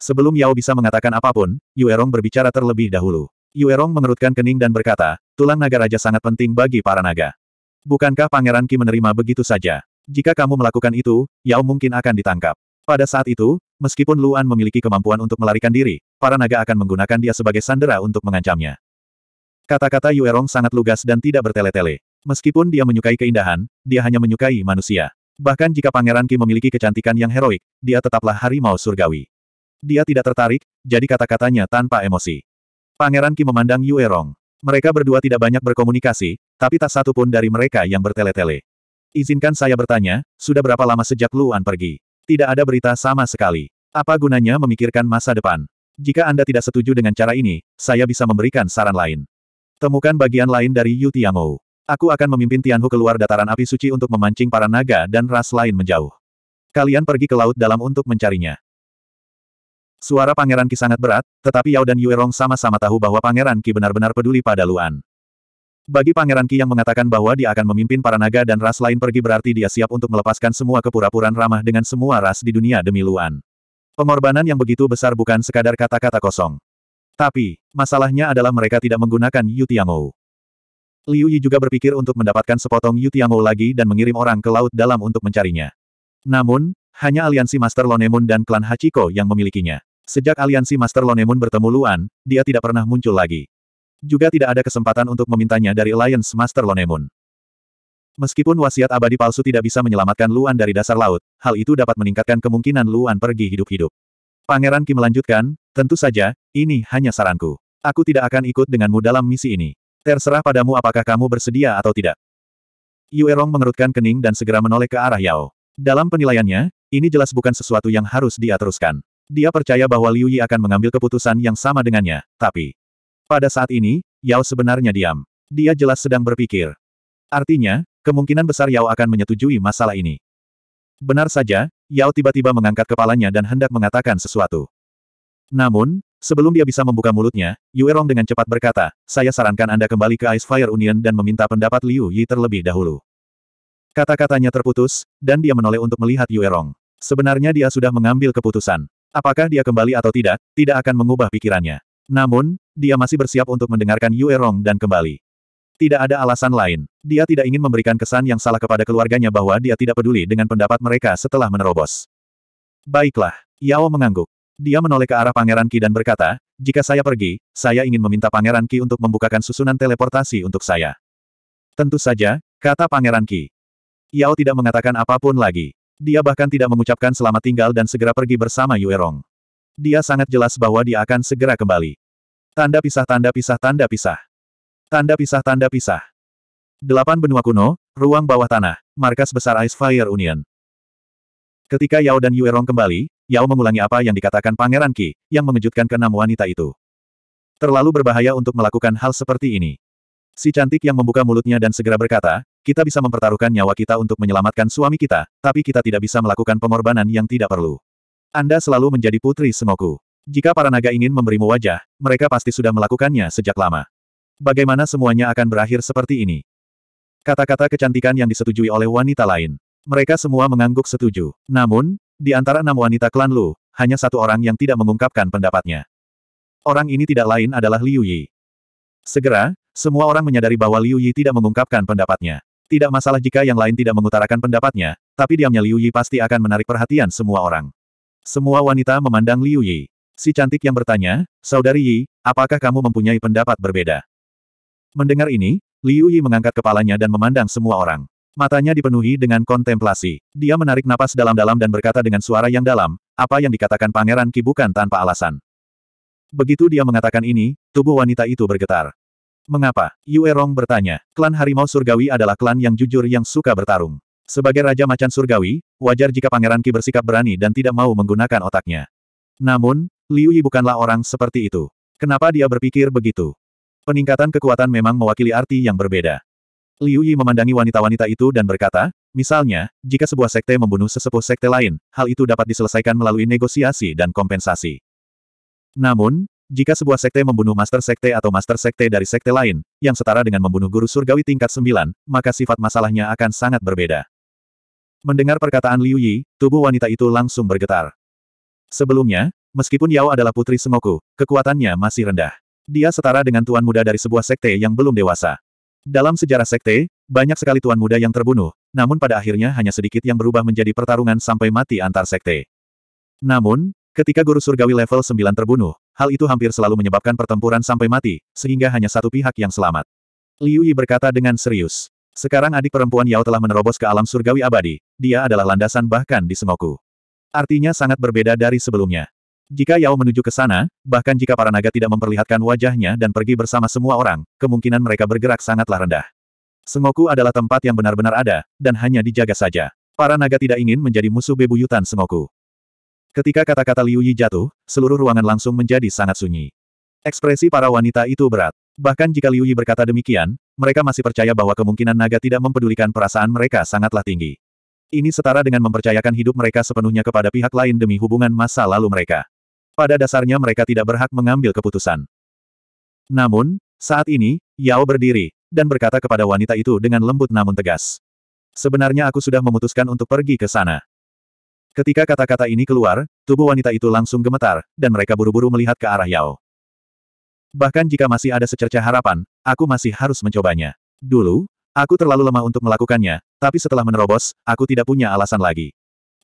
Sebelum Yao bisa mengatakan apapun, Yuerong berbicara terlebih dahulu. Yuerong mengerutkan kening dan berkata, tulang naga raja sangat penting bagi para naga. Bukankah Pangeran Ki menerima begitu saja? Jika kamu melakukan itu, Yao mungkin akan ditangkap. Pada saat itu, meskipun Luan memiliki kemampuan untuk melarikan diri, para naga akan menggunakan dia sebagai sandera untuk mengancamnya. Kata-kata Yuerong sangat lugas dan tidak bertele-tele. Meskipun dia menyukai keindahan, dia hanya menyukai manusia. Bahkan jika Pangeran Ki memiliki kecantikan yang heroik, dia tetaplah harimau surgawi. Dia tidak tertarik, jadi kata-katanya tanpa emosi. Pangeran Ki memandang Yuerong. Mereka berdua tidak banyak berkomunikasi, tapi tak satu pun dari mereka yang bertele-tele. Izinkan saya bertanya, sudah berapa lama sejak Luan pergi? Tidak ada berita sama sekali. Apa gunanya memikirkan masa depan? Jika Anda tidak setuju dengan cara ini, saya bisa memberikan saran lain. Temukan bagian lain dari Yu Tiangou. Aku akan memimpin Tianhu keluar dataran api suci untuk memancing para naga dan ras lain menjauh. Kalian pergi ke laut dalam untuk mencarinya. Suara Pangeran Ki sangat berat, tetapi Yao dan Yuerong sama-sama tahu bahwa Pangeran Ki benar-benar peduli pada Luan. Bagi Pangeran Ki yang mengatakan bahwa dia akan memimpin para naga dan ras lain pergi berarti dia siap untuk melepaskan semua kepura-puraan ramah dengan semua ras di dunia demi Luan. Pengorbanan yang begitu besar bukan sekadar kata-kata kosong. Tapi, masalahnya adalah mereka tidak menggunakan Yu Tiangou. Liu Yi juga berpikir untuk mendapatkan sepotong Yu Tiangou lagi dan mengirim orang ke laut dalam untuk mencarinya. Namun, hanya aliansi Master Lonemun dan klan Hachiko yang memilikinya. Sejak aliansi Master Lonemun bertemu Luan, dia tidak pernah muncul lagi. Juga tidak ada kesempatan untuk memintanya dari Alliance Master Lonemun. Meskipun wasiat abadi palsu tidak bisa menyelamatkan Luan dari dasar laut, hal itu dapat meningkatkan kemungkinan Luan pergi hidup-hidup. Pangeran Kim melanjutkan, Tentu saja, ini hanya saranku. Aku tidak akan ikut denganmu dalam misi ini. Terserah padamu apakah kamu bersedia atau tidak. Yuerong mengerutkan kening dan segera menoleh ke arah Yao. Dalam penilaiannya, ini jelas bukan sesuatu yang harus dia teruskan. Dia percaya bahwa Liu Yi akan mengambil keputusan yang sama dengannya, tapi... Pada saat ini, Yao sebenarnya diam. Dia jelas sedang berpikir. Artinya, kemungkinan besar Yao akan menyetujui masalah ini. Benar saja, Yao tiba-tiba mengangkat kepalanya dan hendak mengatakan sesuatu. Namun, sebelum dia bisa membuka mulutnya, Yue Rong dengan cepat berkata, saya sarankan Anda kembali ke Ice Fire Union dan meminta pendapat Liu Yi terlebih dahulu. Kata-katanya terputus, dan dia menoleh untuk melihat Yue Rong. Sebenarnya dia sudah mengambil keputusan. Apakah dia kembali atau tidak, tidak akan mengubah pikirannya. Namun, dia masih bersiap untuk mendengarkan Yue Rong dan kembali. Tidak ada alasan lain. Dia tidak ingin memberikan kesan yang salah kepada keluarganya bahwa dia tidak peduli dengan pendapat mereka setelah menerobos. Baiklah, Yao mengangguk. Dia menoleh ke arah Pangeran Ki dan berkata, jika saya pergi, saya ingin meminta Pangeran Ki untuk membukakan susunan teleportasi untuk saya. Tentu saja, kata Pangeran Ki. Yao tidak mengatakan apapun lagi. Dia bahkan tidak mengucapkan selamat tinggal dan segera pergi bersama Yuerong. Dia sangat jelas bahwa dia akan segera kembali. Tanda pisah tanda pisah tanda pisah. Tanda pisah tanda pisah. Delapan benua kuno, ruang bawah tanah, markas besar Ice Fire Union. Ketika Yao dan Yuerong kembali, Yao mengulangi apa yang dikatakan Pangeran Qi, yang mengejutkan keenam wanita itu. Terlalu berbahaya untuk melakukan hal seperti ini. Si cantik yang membuka mulutnya dan segera berkata, kita bisa mempertaruhkan nyawa kita untuk menyelamatkan suami kita, tapi kita tidak bisa melakukan pengorbanan yang tidak perlu. Anda selalu menjadi putri semoku. Jika para naga ingin memberimu wajah, mereka pasti sudah melakukannya sejak lama. Bagaimana semuanya akan berakhir seperti ini? Kata-kata kecantikan yang disetujui oleh wanita lain. Mereka semua mengangguk setuju. Namun, di antara enam wanita klan Lu, hanya satu orang yang tidak mengungkapkan pendapatnya. Orang ini tidak lain adalah Liu Yi. Segera, semua orang menyadari bahwa Liu Yi tidak mengungkapkan pendapatnya. Tidak masalah jika yang lain tidak mengutarakan pendapatnya, tapi diamnya Liu Yi pasti akan menarik perhatian semua orang. Semua wanita memandang Liu Yi. Si cantik yang bertanya, Saudari Yi, apakah kamu mempunyai pendapat berbeda? Mendengar ini, Liu Yi mengangkat kepalanya dan memandang semua orang. Matanya dipenuhi dengan kontemplasi. Dia menarik napas dalam-dalam dan berkata dengan suara yang dalam, apa yang dikatakan Pangeran Ki bukan tanpa alasan. Begitu dia mengatakan ini, tubuh wanita itu bergetar. Mengapa? Yue Rong bertanya. Klan Harimau Surgawi adalah klan yang jujur yang suka bertarung. Sebagai Raja Macan Surgawi, wajar jika Pangeran Ki bersikap berani dan tidak mau menggunakan otaknya. Namun, Liu Yi bukanlah orang seperti itu. Kenapa dia berpikir begitu? Peningkatan kekuatan memang mewakili arti yang berbeda. Liu Yi memandangi wanita-wanita itu dan berkata, misalnya, jika sebuah sekte membunuh sesepuh sekte lain, hal itu dapat diselesaikan melalui negosiasi dan kompensasi. Namun, jika sebuah sekte membunuh master sekte atau master sekte dari sekte lain, yang setara dengan membunuh guru surgawi tingkat 9, maka sifat masalahnya akan sangat berbeda. Mendengar perkataan Liu Yi, tubuh wanita itu langsung bergetar. Sebelumnya, meskipun Yao adalah putri semoku, kekuatannya masih rendah. Dia setara dengan tuan muda dari sebuah sekte yang belum dewasa. Dalam sejarah sekte, banyak sekali tuan muda yang terbunuh, namun pada akhirnya hanya sedikit yang berubah menjadi pertarungan sampai mati antar sekte. Namun, ketika guru surgawi level 9 terbunuh, hal itu hampir selalu menyebabkan pertempuran sampai mati, sehingga hanya satu pihak yang selamat. Liu Yi berkata dengan serius. Sekarang adik perempuan Yao telah menerobos ke alam surgawi abadi, dia adalah landasan bahkan di Sengoku. Artinya sangat berbeda dari sebelumnya. Jika Yao menuju ke sana, bahkan jika para naga tidak memperlihatkan wajahnya dan pergi bersama semua orang, kemungkinan mereka bergerak sangatlah rendah. Sengoku adalah tempat yang benar-benar ada, dan hanya dijaga saja. Para naga tidak ingin menjadi musuh bebuyutan Sengoku. Ketika kata-kata Liu Yi jatuh, seluruh ruangan langsung menjadi sangat sunyi. Ekspresi para wanita itu berat. Bahkan jika Liu Yi berkata demikian, mereka masih percaya bahwa kemungkinan naga tidak mempedulikan perasaan mereka sangatlah tinggi. Ini setara dengan mempercayakan hidup mereka sepenuhnya kepada pihak lain demi hubungan masa lalu mereka. Pada dasarnya mereka tidak berhak mengambil keputusan. Namun, saat ini, Yao berdiri, dan berkata kepada wanita itu dengan lembut namun tegas. Sebenarnya aku sudah memutuskan untuk pergi ke sana. Ketika kata-kata ini keluar, tubuh wanita itu langsung gemetar, dan mereka buru-buru melihat ke arah Yao. Bahkan jika masih ada secerca harapan, aku masih harus mencobanya. Dulu, aku terlalu lemah untuk melakukannya, tapi setelah menerobos, aku tidak punya alasan lagi.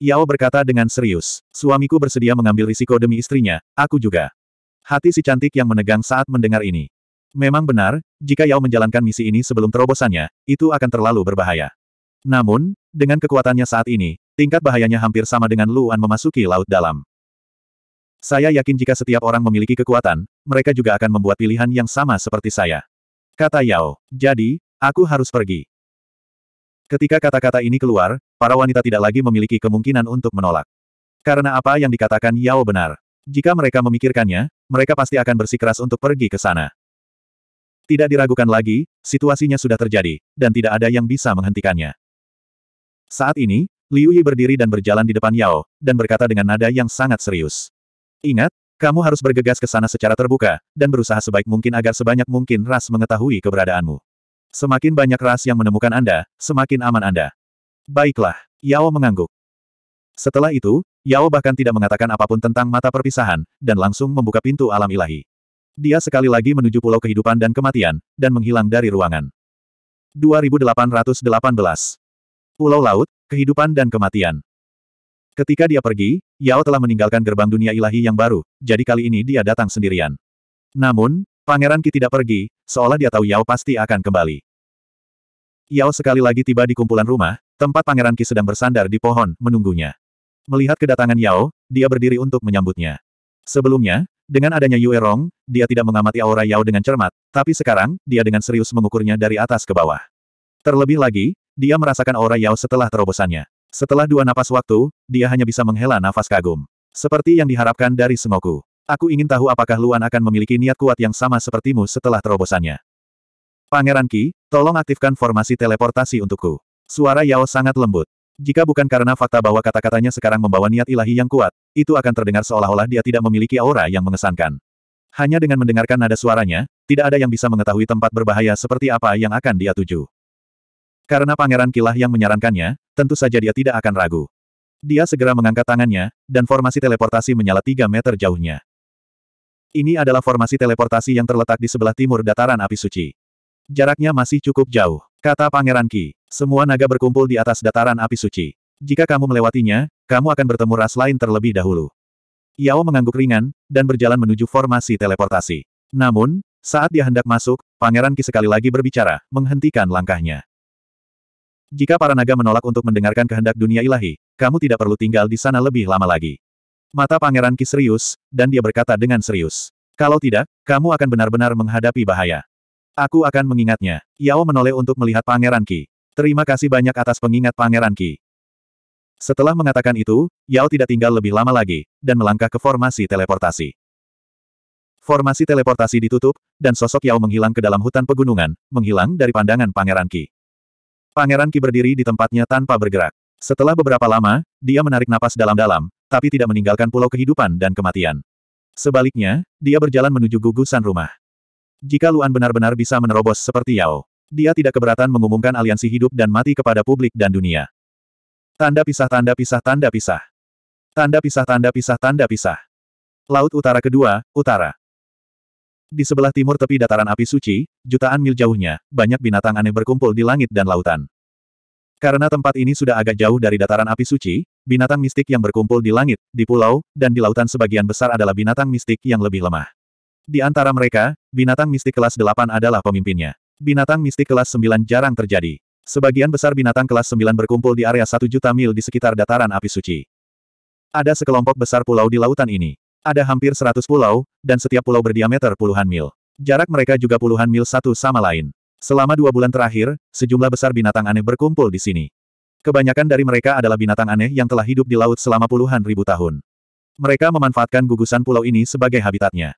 Yao berkata dengan serius, suamiku bersedia mengambil risiko demi istrinya, aku juga. Hati si cantik yang menegang saat mendengar ini. Memang benar, jika Yao menjalankan misi ini sebelum terobosannya, itu akan terlalu berbahaya. Namun, dengan kekuatannya saat ini, tingkat bahayanya hampir sama dengan Luan memasuki laut dalam. Saya yakin jika setiap orang memiliki kekuatan, mereka juga akan membuat pilihan yang sama seperti saya. Kata Yao, jadi, aku harus pergi. Ketika kata-kata ini keluar, para wanita tidak lagi memiliki kemungkinan untuk menolak. Karena apa yang dikatakan Yao benar. Jika mereka memikirkannya, mereka pasti akan bersikeras untuk pergi ke sana. Tidak diragukan lagi, situasinya sudah terjadi, dan tidak ada yang bisa menghentikannya. Saat ini, Liu Yi berdiri dan berjalan di depan Yao, dan berkata dengan nada yang sangat serius. Ingat, kamu harus bergegas ke sana secara terbuka, dan berusaha sebaik mungkin agar sebanyak mungkin ras mengetahui keberadaanmu. Semakin banyak ras yang menemukan Anda, semakin aman Anda. Baiklah, Yao mengangguk. Setelah itu, Yao bahkan tidak mengatakan apapun tentang mata perpisahan, dan langsung membuka pintu alam ilahi. Dia sekali lagi menuju pulau kehidupan dan kematian, dan menghilang dari ruangan. 2818 Pulau Laut, Kehidupan dan Kematian Ketika dia pergi, Yao telah meninggalkan gerbang dunia ilahi yang baru, jadi kali ini dia datang sendirian. Namun, Pangeran Ki tidak pergi, seolah dia tahu Yao pasti akan kembali. Yao sekali lagi tiba di kumpulan rumah, tempat Pangeran Ki sedang bersandar di pohon, menunggunya. Melihat kedatangan Yao, dia berdiri untuk menyambutnya. Sebelumnya, dengan adanya Yue Rong, dia tidak mengamati aura Yao dengan cermat, tapi sekarang, dia dengan serius mengukurnya dari atas ke bawah. Terlebih lagi, dia merasakan aura Yao setelah terobosannya. Setelah dua napas waktu, dia hanya bisa menghela nafas kagum. Seperti yang diharapkan dari Sengoku. Aku ingin tahu apakah Luan akan memiliki niat kuat yang sama sepertimu setelah terobosannya. Pangeran Ki, tolong aktifkan formasi teleportasi untukku. Suara Yao sangat lembut. Jika bukan karena fakta bahwa kata-katanya sekarang membawa niat ilahi yang kuat, itu akan terdengar seolah-olah dia tidak memiliki aura yang mengesankan. Hanya dengan mendengarkan nada suaranya, tidak ada yang bisa mengetahui tempat berbahaya seperti apa yang akan dia tuju. Karena Pangeran Kilah yang menyarankannya, tentu saja dia tidak akan ragu. Dia segera mengangkat tangannya, dan formasi teleportasi menyala tiga meter jauhnya. Ini adalah formasi teleportasi yang terletak di sebelah timur dataran api suci. Jaraknya masih cukup jauh, kata Pangeran Ki. Semua naga berkumpul di atas dataran api suci. Jika kamu melewatinya, kamu akan bertemu ras lain terlebih dahulu. Yao mengangguk ringan, dan berjalan menuju formasi teleportasi. Namun, saat dia hendak masuk, Pangeran Ki sekali lagi berbicara, menghentikan langkahnya. Jika para naga menolak untuk mendengarkan kehendak dunia ilahi, kamu tidak perlu tinggal di sana lebih lama lagi. Mata Pangeran Ki serius, dan dia berkata dengan serius. Kalau tidak, kamu akan benar-benar menghadapi bahaya. Aku akan mengingatnya. Yao menoleh untuk melihat Pangeran Ki. Terima kasih banyak atas pengingat Pangeran Ki. Setelah mengatakan itu, Yao tidak tinggal lebih lama lagi, dan melangkah ke formasi teleportasi. Formasi teleportasi ditutup, dan sosok Yao menghilang ke dalam hutan pegunungan, menghilang dari pandangan Pangeran Ki. Pangeran Ki berdiri di tempatnya tanpa bergerak. Setelah beberapa lama, dia menarik napas dalam-dalam, tapi tidak meninggalkan pulau kehidupan dan kematian. Sebaliknya, dia berjalan menuju gugusan rumah. Jika Luan benar-benar bisa menerobos seperti Yao, dia tidak keberatan mengumumkan aliansi hidup dan mati kepada publik dan dunia. Tanda pisah tanda pisah tanda pisah. Tanda pisah tanda pisah tanda pisah. Laut Utara Kedua, Utara. Di sebelah timur tepi dataran api suci, jutaan mil jauhnya, banyak binatang aneh berkumpul di langit dan lautan. Karena tempat ini sudah agak jauh dari dataran api suci, Binatang mistik yang berkumpul di langit, di pulau, dan di lautan sebagian besar adalah binatang mistik yang lebih lemah. Di antara mereka, binatang mistik kelas 8 adalah pemimpinnya. Binatang mistik kelas 9 jarang terjadi. Sebagian besar binatang kelas 9 berkumpul di area 1 juta mil di sekitar dataran api suci. Ada sekelompok besar pulau di lautan ini. Ada hampir 100 pulau, dan setiap pulau berdiameter puluhan mil. Jarak mereka juga puluhan mil satu sama lain. Selama dua bulan terakhir, sejumlah besar binatang aneh berkumpul di sini. Kebanyakan dari mereka adalah binatang aneh yang telah hidup di laut selama puluhan ribu tahun. Mereka memanfaatkan gugusan pulau ini sebagai habitatnya.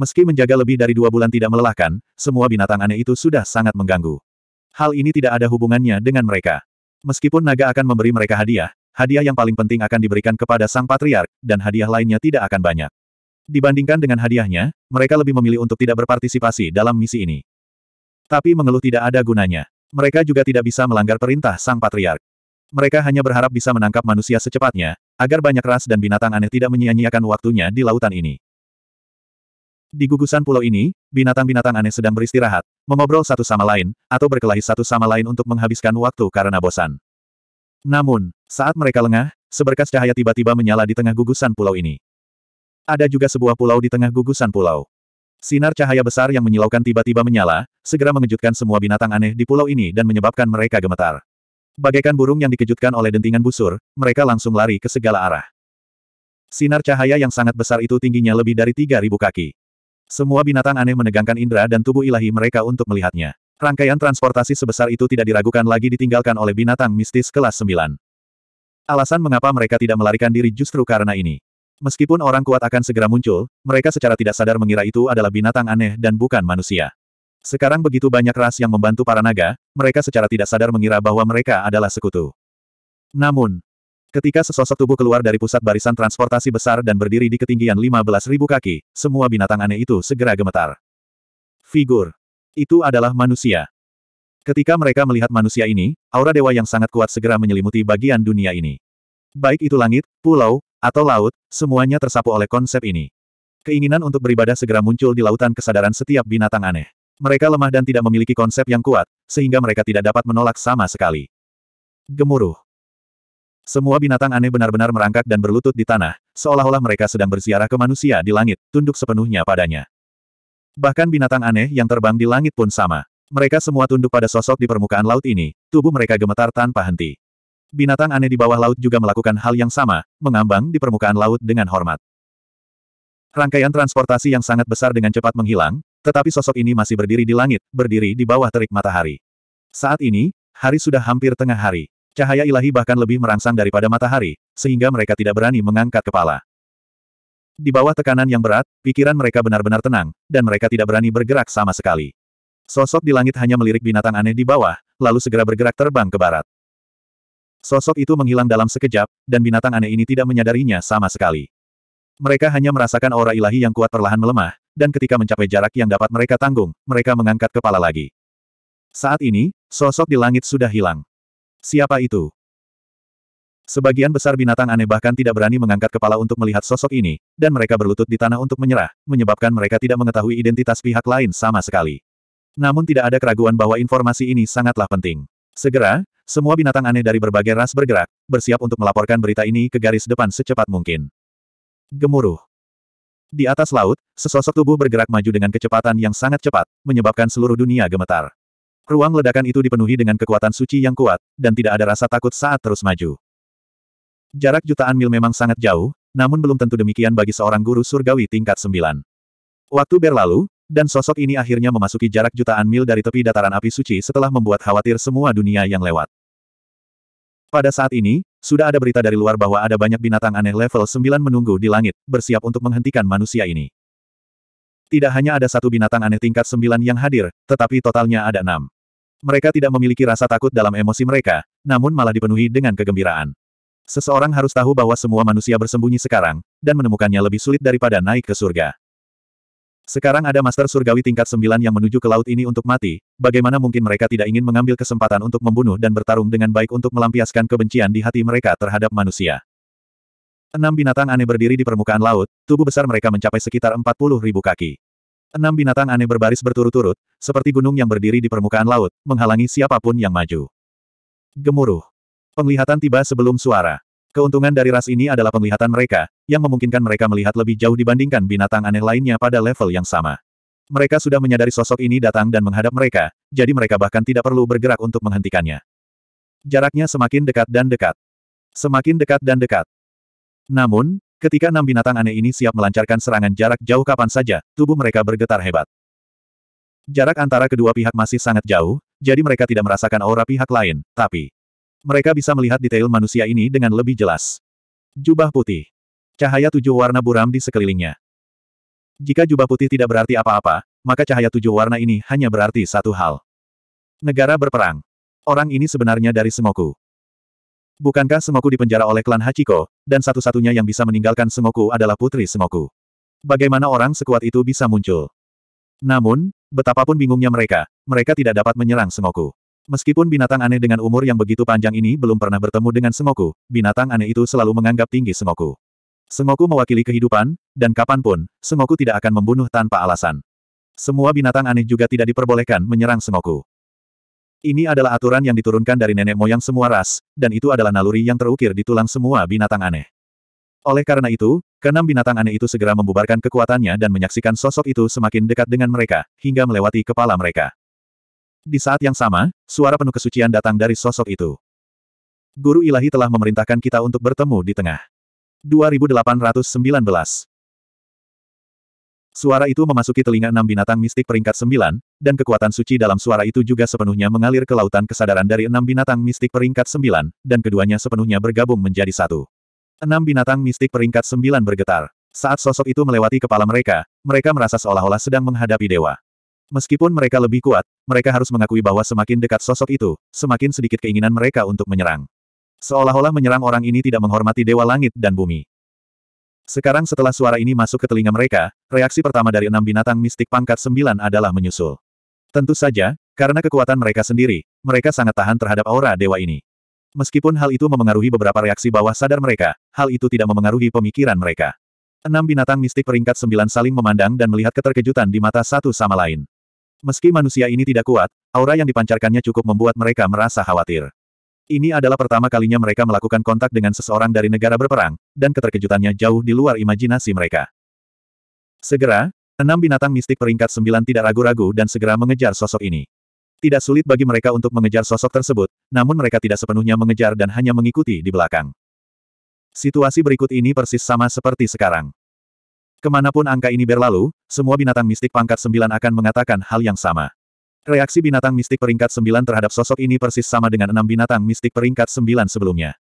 Meski menjaga lebih dari dua bulan tidak melelahkan, semua binatang aneh itu sudah sangat mengganggu. Hal ini tidak ada hubungannya dengan mereka. Meskipun naga akan memberi mereka hadiah, hadiah yang paling penting akan diberikan kepada sang patriark, dan hadiah lainnya tidak akan banyak. Dibandingkan dengan hadiahnya, mereka lebih memilih untuk tidak berpartisipasi dalam misi ini. Tapi mengeluh tidak ada gunanya. Mereka juga tidak bisa melanggar perintah sang patriark. Mereka hanya berharap bisa menangkap manusia secepatnya, agar banyak ras dan binatang aneh tidak menyia-nyiakan waktunya di lautan ini. Di gugusan pulau ini, binatang-binatang aneh sedang beristirahat, mengobrol satu sama lain, atau berkelahi satu sama lain untuk menghabiskan waktu karena bosan. Namun, saat mereka lengah, seberkas cahaya tiba-tiba menyala di tengah gugusan pulau ini. Ada juga sebuah pulau di tengah gugusan pulau. Sinar cahaya besar yang menyilaukan tiba-tiba menyala, segera mengejutkan semua binatang aneh di pulau ini dan menyebabkan mereka gemetar. Bagaikan burung yang dikejutkan oleh dentingan busur, mereka langsung lari ke segala arah. Sinar cahaya yang sangat besar itu tingginya lebih dari 3.000 kaki. Semua binatang aneh menegangkan indera dan tubuh ilahi mereka untuk melihatnya. Rangkaian transportasi sebesar itu tidak diragukan lagi ditinggalkan oleh binatang mistis kelas 9. Alasan mengapa mereka tidak melarikan diri justru karena ini. Meskipun orang kuat akan segera muncul, mereka secara tidak sadar mengira itu adalah binatang aneh dan bukan manusia. Sekarang begitu banyak ras yang membantu para naga, mereka secara tidak sadar mengira bahwa mereka adalah sekutu. Namun, ketika sesosok tubuh keluar dari pusat barisan transportasi besar dan berdiri di ketinggian 15.000 kaki, semua binatang aneh itu segera gemetar. Figur. Itu adalah manusia. Ketika mereka melihat manusia ini, aura dewa yang sangat kuat segera menyelimuti bagian dunia ini. Baik itu langit, pulau, atau laut, semuanya tersapu oleh konsep ini. Keinginan untuk beribadah segera muncul di lautan kesadaran setiap binatang aneh. Mereka lemah dan tidak memiliki konsep yang kuat, sehingga mereka tidak dapat menolak sama sekali. Gemuruh. Semua binatang aneh benar-benar merangkak dan berlutut di tanah, seolah-olah mereka sedang berziarah ke manusia di langit, tunduk sepenuhnya padanya. Bahkan binatang aneh yang terbang di langit pun sama. Mereka semua tunduk pada sosok di permukaan laut ini, tubuh mereka gemetar tanpa henti. Binatang aneh di bawah laut juga melakukan hal yang sama, mengambang di permukaan laut dengan hormat. Rangkaian transportasi yang sangat besar dengan cepat menghilang, tetapi sosok ini masih berdiri di langit, berdiri di bawah terik matahari. Saat ini, hari sudah hampir tengah hari. Cahaya ilahi bahkan lebih merangsang daripada matahari, sehingga mereka tidak berani mengangkat kepala. Di bawah tekanan yang berat, pikiran mereka benar-benar tenang, dan mereka tidak berani bergerak sama sekali. Sosok di langit hanya melirik binatang aneh di bawah, lalu segera bergerak terbang ke barat. Sosok itu menghilang dalam sekejap, dan binatang aneh ini tidak menyadarinya sama sekali. Mereka hanya merasakan aura ilahi yang kuat perlahan melemah, dan ketika mencapai jarak yang dapat mereka tanggung, mereka mengangkat kepala lagi. Saat ini, sosok di langit sudah hilang. Siapa itu? Sebagian besar binatang aneh bahkan tidak berani mengangkat kepala untuk melihat sosok ini, dan mereka berlutut di tanah untuk menyerah, menyebabkan mereka tidak mengetahui identitas pihak lain sama sekali. Namun tidak ada keraguan bahwa informasi ini sangatlah penting. Segera, semua binatang aneh dari berbagai ras bergerak, bersiap untuk melaporkan berita ini ke garis depan secepat mungkin. Gemuruh. Di atas laut, sesosok tubuh bergerak maju dengan kecepatan yang sangat cepat, menyebabkan seluruh dunia gemetar. Ruang ledakan itu dipenuhi dengan kekuatan suci yang kuat, dan tidak ada rasa takut saat terus maju. Jarak jutaan mil memang sangat jauh, namun belum tentu demikian bagi seorang guru surgawi tingkat 9. Waktu berlalu, dan sosok ini akhirnya memasuki jarak jutaan mil dari tepi dataran api suci setelah membuat khawatir semua dunia yang lewat. Pada saat ini, sudah ada berita dari luar bahwa ada banyak binatang aneh level 9 menunggu di langit, bersiap untuk menghentikan manusia ini. Tidak hanya ada satu binatang aneh tingkat 9 yang hadir, tetapi totalnya ada enam. Mereka tidak memiliki rasa takut dalam emosi mereka, namun malah dipenuhi dengan kegembiraan. Seseorang harus tahu bahwa semua manusia bersembunyi sekarang, dan menemukannya lebih sulit daripada naik ke surga. Sekarang ada Master Surgawi tingkat 9 yang menuju ke laut ini untuk mati, bagaimana mungkin mereka tidak ingin mengambil kesempatan untuk membunuh dan bertarung dengan baik untuk melampiaskan kebencian di hati mereka terhadap manusia. Enam binatang aneh berdiri di permukaan laut, tubuh besar mereka mencapai sekitar 40 ribu kaki. Enam binatang aneh berbaris berturut-turut, seperti gunung yang berdiri di permukaan laut, menghalangi siapapun yang maju. Gemuruh. Penglihatan tiba sebelum suara. Keuntungan dari ras ini adalah penglihatan mereka, yang memungkinkan mereka melihat lebih jauh dibandingkan binatang aneh lainnya pada level yang sama. Mereka sudah menyadari sosok ini datang dan menghadap mereka, jadi mereka bahkan tidak perlu bergerak untuk menghentikannya. Jaraknya semakin dekat dan dekat. Semakin dekat dan dekat. Namun, ketika enam binatang aneh ini siap melancarkan serangan jarak jauh kapan saja, tubuh mereka bergetar hebat. Jarak antara kedua pihak masih sangat jauh, jadi mereka tidak merasakan aura pihak lain, tapi mereka bisa melihat detail manusia ini dengan lebih jelas. Jubah putih. Cahaya tujuh warna buram di sekelilingnya. Jika jubah putih tidak berarti apa-apa, maka cahaya tujuh warna ini hanya berarti satu hal. Negara berperang. Orang ini sebenarnya dari Semoku. Bukankah Semoku dipenjara oleh klan Hachiko, dan satu-satunya yang bisa meninggalkan Semoku adalah Putri Semoku? Bagaimana orang sekuat itu bisa muncul? Namun, betapapun bingungnya mereka, mereka tidak dapat menyerang Semoku. Meskipun binatang aneh dengan umur yang begitu panjang ini belum pernah bertemu dengan Semoku, binatang aneh itu selalu menganggap tinggi Semoku. Semoku mewakili kehidupan, dan kapanpun, Semoku tidak akan membunuh tanpa alasan. Semua binatang aneh juga tidak diperbolehkan menyerang Semoku. Ini adalah aturan yang diturunkan dari nenek moyang semua ras, dan itu adalah naluri yang terukir di tulang semua binatang aneh. Oleh karena itu, keenam binatang aneh itu segera membubarkan kekuatannya dan menyaksikan sosok itu semakin dekat dengan mereka, hingga melewati kepala mereka. Di saat yang sama, suara penuh kesucian datang dari sosok itu. Guru ilahi telah memerintahkan kita untuk bertemu di tengah. 2819 Suara itu memasuki telinga enam binatang mistik peringkat sembilan, dan kekuatan suci dalam suara itu juga sepenuhnya mengalir ke lautan kesadaran dari enam binatang mistik peringkat sembilan, dan keduanya sepenuhnya bergabung menjadi satu. Enam binatang mistik peringkat sembilan bergetar. Saat sosok itu melewati kepala mereka, mereka merasa seolah-olah sedang menghadapi dewa. Meskipun mereka lebih kuat, mereka harus mengakui bahwa semakin dekat sosok itu, semakin sedikit keinginan mereka untuk menyerang. Seolah-olah menyerang orang ini tidak menghormati dewa langit dan bumi. Sekarang setelah suara ini masuk ke telinga mereka, reaksi pertama dari enam binatang mistik pangkat sembilan adalah menyusul. Tentu saja, karena kekuatan mereka sendiri, mereka sangat tahan terhadap aura dewa ini. Meskipun hal itu memengaruhi beberapa reaksi bawah sadar mereka, hal itu tidak memengaruhi pemikiran mereka. Enam binatang mistik peringkat sembilan saling memandang dan melihat keterkejutan di mata satu sama lain. Meski manusia ini tidak kuat, aura yang dipancarkannya cukup membuat mereka merasa khawatir. Ini adalah pertama kalinya mereka melakukan kontak dengan seseorang dari negara berperang, dan keterkejutannya jauh di luar imajinasi mereka. Segera, enam binatang mistik peringkat sembilan tidak ragu-ragu dan segera mengejar sosok ini. Tidak sulit bagi mereka untuk mengejar sosok tersebut, namun mereka tidak sepenuhnya mengejar dan hanya mengikuti di belakang. Situasi berikut ini persis sama seperti sekarang. Kemanapun angka ini berlalu, semua binatang mistik pangkat sembilan akan mengatakan hal yang sama. Reaksi binatang mistik peringkat sembilan terhadap sosok ini persis sama dengan enam binatang mistik peringkat sembilan sebelumnya.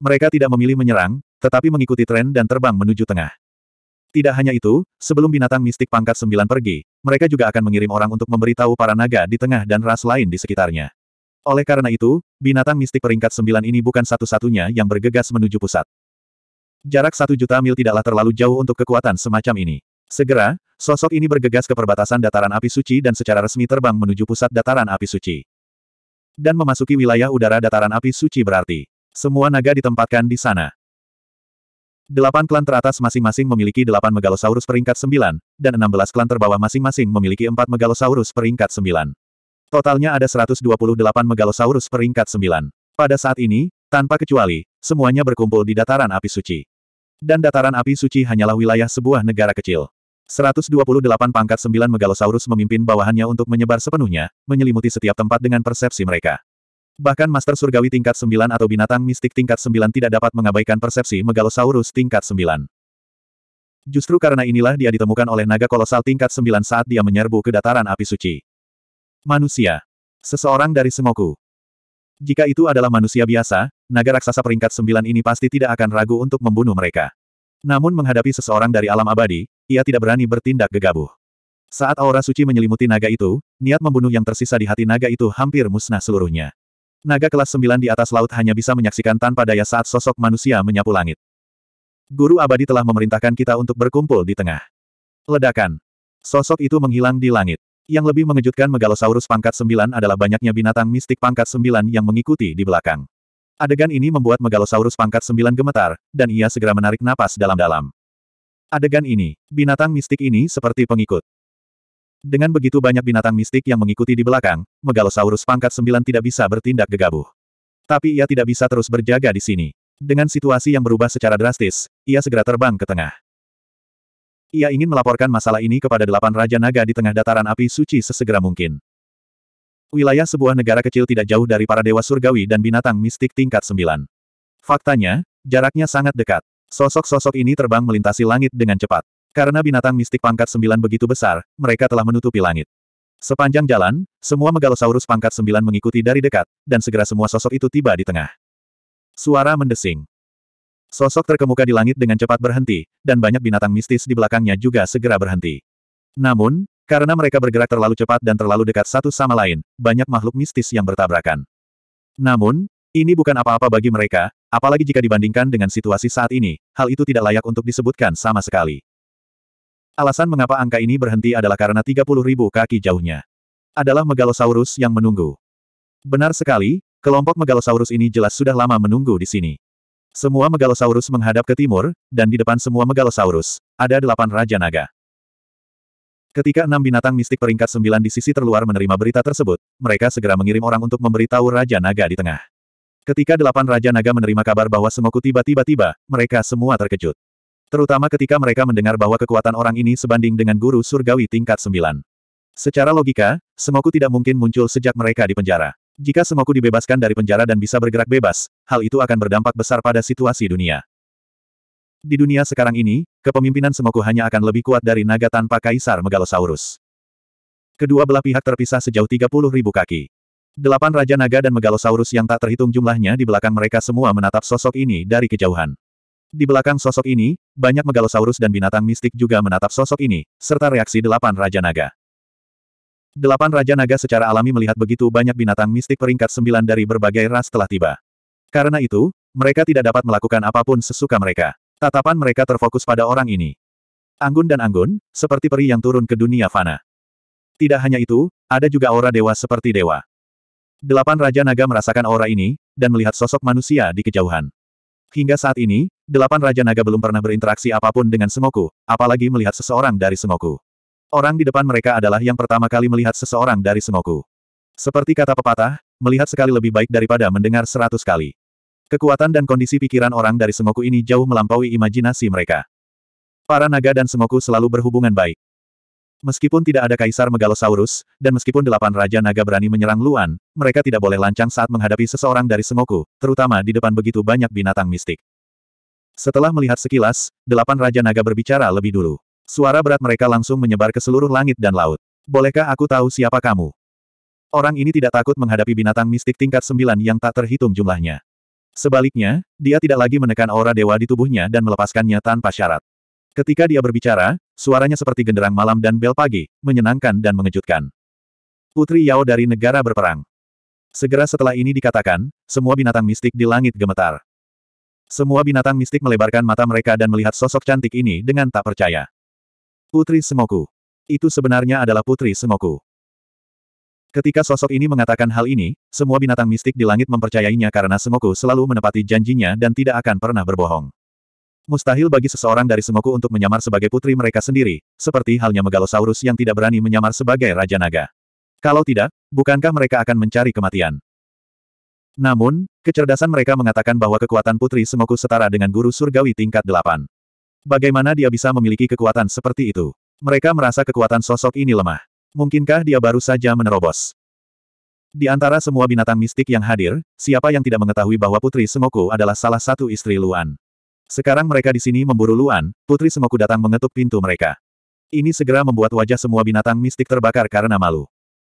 Mereka tidak memilih menyerang, tetapi mengikuti tren dan terbang menuju tengah. Tidak hanya itu, sebelum binatang mistik pangkat sembilan pergi, mereka juga akan mengirim orang untuk memberitahu para naga di tengah dan ras lain di sekitarnya. Oleh karena itu, binatang mistik peringkat sembilan ini bukan satu-satunya yang bergegas menuju pusat. Jarak satu juta mil tidaklah terlalu jauh untuk kekuatan semacam ini. Segera, sosok ini bergegas ke perbatasan dataran api suci dan secara resmi terbang menuju pusat dataran api suci. Dan memasuki wilayah udara dataran api suci berarti. Semua naga ditempatkan di sana. Delapan klan teratas masing-masing memiliki delapan megalosaurus peringkat sembilan, dan enam belas klan terbawah masing-masing memiliki empat megalosaurus peringkat sembilan. Totalnya ada 128 megalosaurus peringkat sembilan. Pada saat ini, tanpa kecuali, semuanya berkumpul di dataran api suci. Dan dataran api suci hanyalah wilayah sebuah negara kecil. 128 pangkat 9 Megalosaurus memimpin bawahannya untuk menyebar sepenuhnya, menyelimuti setiap tempat dengan persepsi mereka. Bahkan Master Surgawi tingkat 9 atau binatang mistik tingkat 9 tidak dapat mengabaikan persepsi Megalosaurus tingkat 9. Justru karena inilah dia ditemukan oleh naga kolosal tingkat 9 saat dia menyerbu ke dataran api suci. Manusia. Seseorang dari Sengoku. Jika itu adalah manusia biasa, naga raksasa peringkat sembilan ini pasti tidak akan ragu untuk membunuh mereka. Namun menghadapi seseorang dari alam abadi, ia tidak berani bertindak gegabah. Saat aura suci menyelimuti naga itu, niat membunuh yang tersisa di hati naga itu hampir musnah seluruhnya. Naga kelas sembilan di atas laut hanya bisa menyaksikan tanpa daya saat sosok manusia menyapu langit. Guru abadi telah memerintahkan kita untuk berkumpul di tengah. Ledakan. Sosok itu menghilang di langit. Yang lebih mengejutkan Megalosaurus pangkat 9 adalah banyaknya binatang mistik pangkat 9 yang mengikuti di belakang. Adegan ini membuat Megalosaurus pangkat 9 gemetar, dan ia segera menarik napas dalam-dalam. Adegan ini, binatang mistik ini seperti pengikut. Dengan begitu banyak binatang mistik yang mengikuti di belakang, Megalosaurus pangkat 9 tidak bisa bertindak gegabah. Tapi ia tidak bisa terus berjaga di sini. Dengan situasi yang berubah secara drastis, ia segera terbang ke tengah. Ia ingin melaporkan masalah ini kepada delapan Raja Naga di tengah dataran api suci sesegera mungkin. Wilayah sebuah negara kecil tidak jauh dari para dewa surgawi dan binatang mistik tingkat sembilan. Faktanya, jaraknya sangat dekat. Sosok-sosok ini terbang melintasi langit dengan cepat. Karena binatang mistik pangkat sembilan begitu besar, mereka telah menutupi langit. Sepanjang jalan, semua megalosaurus pangkat sembilan mengikuti dari dekat, dan segera semua sosok itu tiba di tengah. Suara mendesing. Sosok terkemuka di langit dengan cepat berhenti, dan banyak binatang mistis di belakangnya juga segera berhenti. Namun, karena mereka bergerak terlalu cepat dan terlalu dekat satu sama lain, banyak makhluk mistis yang bertabrakan. Namun, ini bukan apa-apa bagi mereka, apalagi jika dibandingkan dengan situasi saat ini, hal itu tidak layak untuk disebutkan sama sekali. Alasan mengapa angka ini berhenti adalah karena 30.000 kaki jauhnya. Adalah Megalosaurus yang menunggu. Benar sekali, kelompok Megalosaurus ini jelas sudah lama menunggu di sini. Semua megalosaurus menghadap ke timur, dan di depan semua megalosaurus, ada delapan Raja Naga. Ketika enam binatang mistik peringkat sembilan di sisi terluar menerima berita tersebut, mereka segera mengirim orang untuk memberitahu Raja Naga di tengah. Ketika delapan Raja Naga menerima kabar bahwa Sengoku tiba-tiba-tiba, mereka semua terkejut. Terutama ketika mereka mendengar bahwa kekuatan orang ini sebanding dengan guru surgawi tingkat sembilan. Secara logika, Sengoku tidak mungkin muncul sejak mereka di penjara. Jika Semoku dibebaskan dari penjara dan bisa bergerak bebas, hal itu akan berdampak besar pada situasi dunia. Di dunia sekarang ini, kepemimpinan Semoku hanya akan lebih kuat dari naga tanpa kaisar Megalosaurus. Kedua belah pihak terpisah sejauh 30 ribu kaki. Delapan Raja Naga dan Megalosaurus yang tak terhitung jumlahnya di belakang mereka semua menatap sosok ini dari kejauhan. Di belakang sosok ini, banyak Megalosaurus dan binatang mistik juga menatap sosok ini, serta reaksi delapan Raja Naga. Delapan Raja Naga secara alami melihat begitu banyak binatang mistik peringkat sembilan dari berbagai ras telah tiba. Karena itu, mereka tidak dapat melakukan apapun sesuka mereka. Tatapan mereka terfokus pada orang ini. Anggun dan anggun, seperti peri yang turun ke dunia fana. Tidak hanya itu, ada juga aura dewa seperti dewa. Delapan Raja Naga merasakan aura ini, dan melihat sosok manusia di kejauhan. Hingga saat ini, delapan Raja Naga belum pernah berinteraksi apapun dengan Semoku, apalagi melihat seseorang dari Semoku. Orang di depan mereka adalah yang pertama kali melihat seseorang dari semoku. Seperti kata pepatah, melihat sekali lebih baik daripada mendengar seratus kali. Kekuatan dan kondisi pikiran orang dari semoku ini jauh melampaui imajinasi mereka. Para naga dan semoku selalu berhubungan baik. Meskipun tidak ada kaisar Megalosaurus, dan meskipun delapan raja naga berani menyerang Luan, mereka tidak boleh lancang saat menghadapi seseorang dari semoku, terutama di depan begitu banyak binatang mistik. Setelah melihat sekilas, delapan raja naga berbicara lebih dulu. Suara berat mereka langsung menyebar ke seluruh langit dan laut. Bolehkah aku tahu siapa kamu? Orang ini tidak takut menghadapi binatang mistik tingkat sembilan yang tak terhitung jumlahnya. Sebaliknya, dia tidak lagi menekan aura dewa di tubuhnya dan melepaskannya tanpa syarat. Ketika dia berbicara, suaranya seperti genderang malam dan bel pagi, menyenangkan dan mengejutkan. Putri Yao dari negara berperang. Segera setelah ini dikatakan, semua binatang mistik di langit gemetar. Semua binatang mistik melebarkan mata mereka dan melihat sosok cantik ini dengan tak percaya. Putri Semoku. Itu sebenarnya adalah Putri Semoku. Ketika sosok ini mengatakan hal ini, semua binatang mistik di langit mempercayainya karena Semoku selalu menepati janjinya dan tidak akan pernah berbohong. Mustahil bagi seseorang dari Semoku untuk menyamar sebagai putri mereka sendiri, seperti halnya Megalosaurus yang tidak berani menyamar sebagai Raja Naga. Kalau tidak, bukankah mereka akan mencari kematian? Namun, kecerdasan mereka mengatakan bahwa kekuatan Putri Semoku setara dengan Guru Surgawi tingkat delapan. Bagaimana dia bisa memiliki kekuatan seperti itu? Mereka merasa kekuatan sosok ini lemah. Mungkinkah dia baru saja menerobos? Di antara semua binatang mistik yang hadir, siapa yang tidak mengetahui bahwa Putri Semoku adalah salah satu istri Luan? Sekarang mereka di sini memburu Luan, Putri Semoku datang mengetuk pintu mereka. Ini segera membuat wajah semua binatang mistik terbakar karena malu.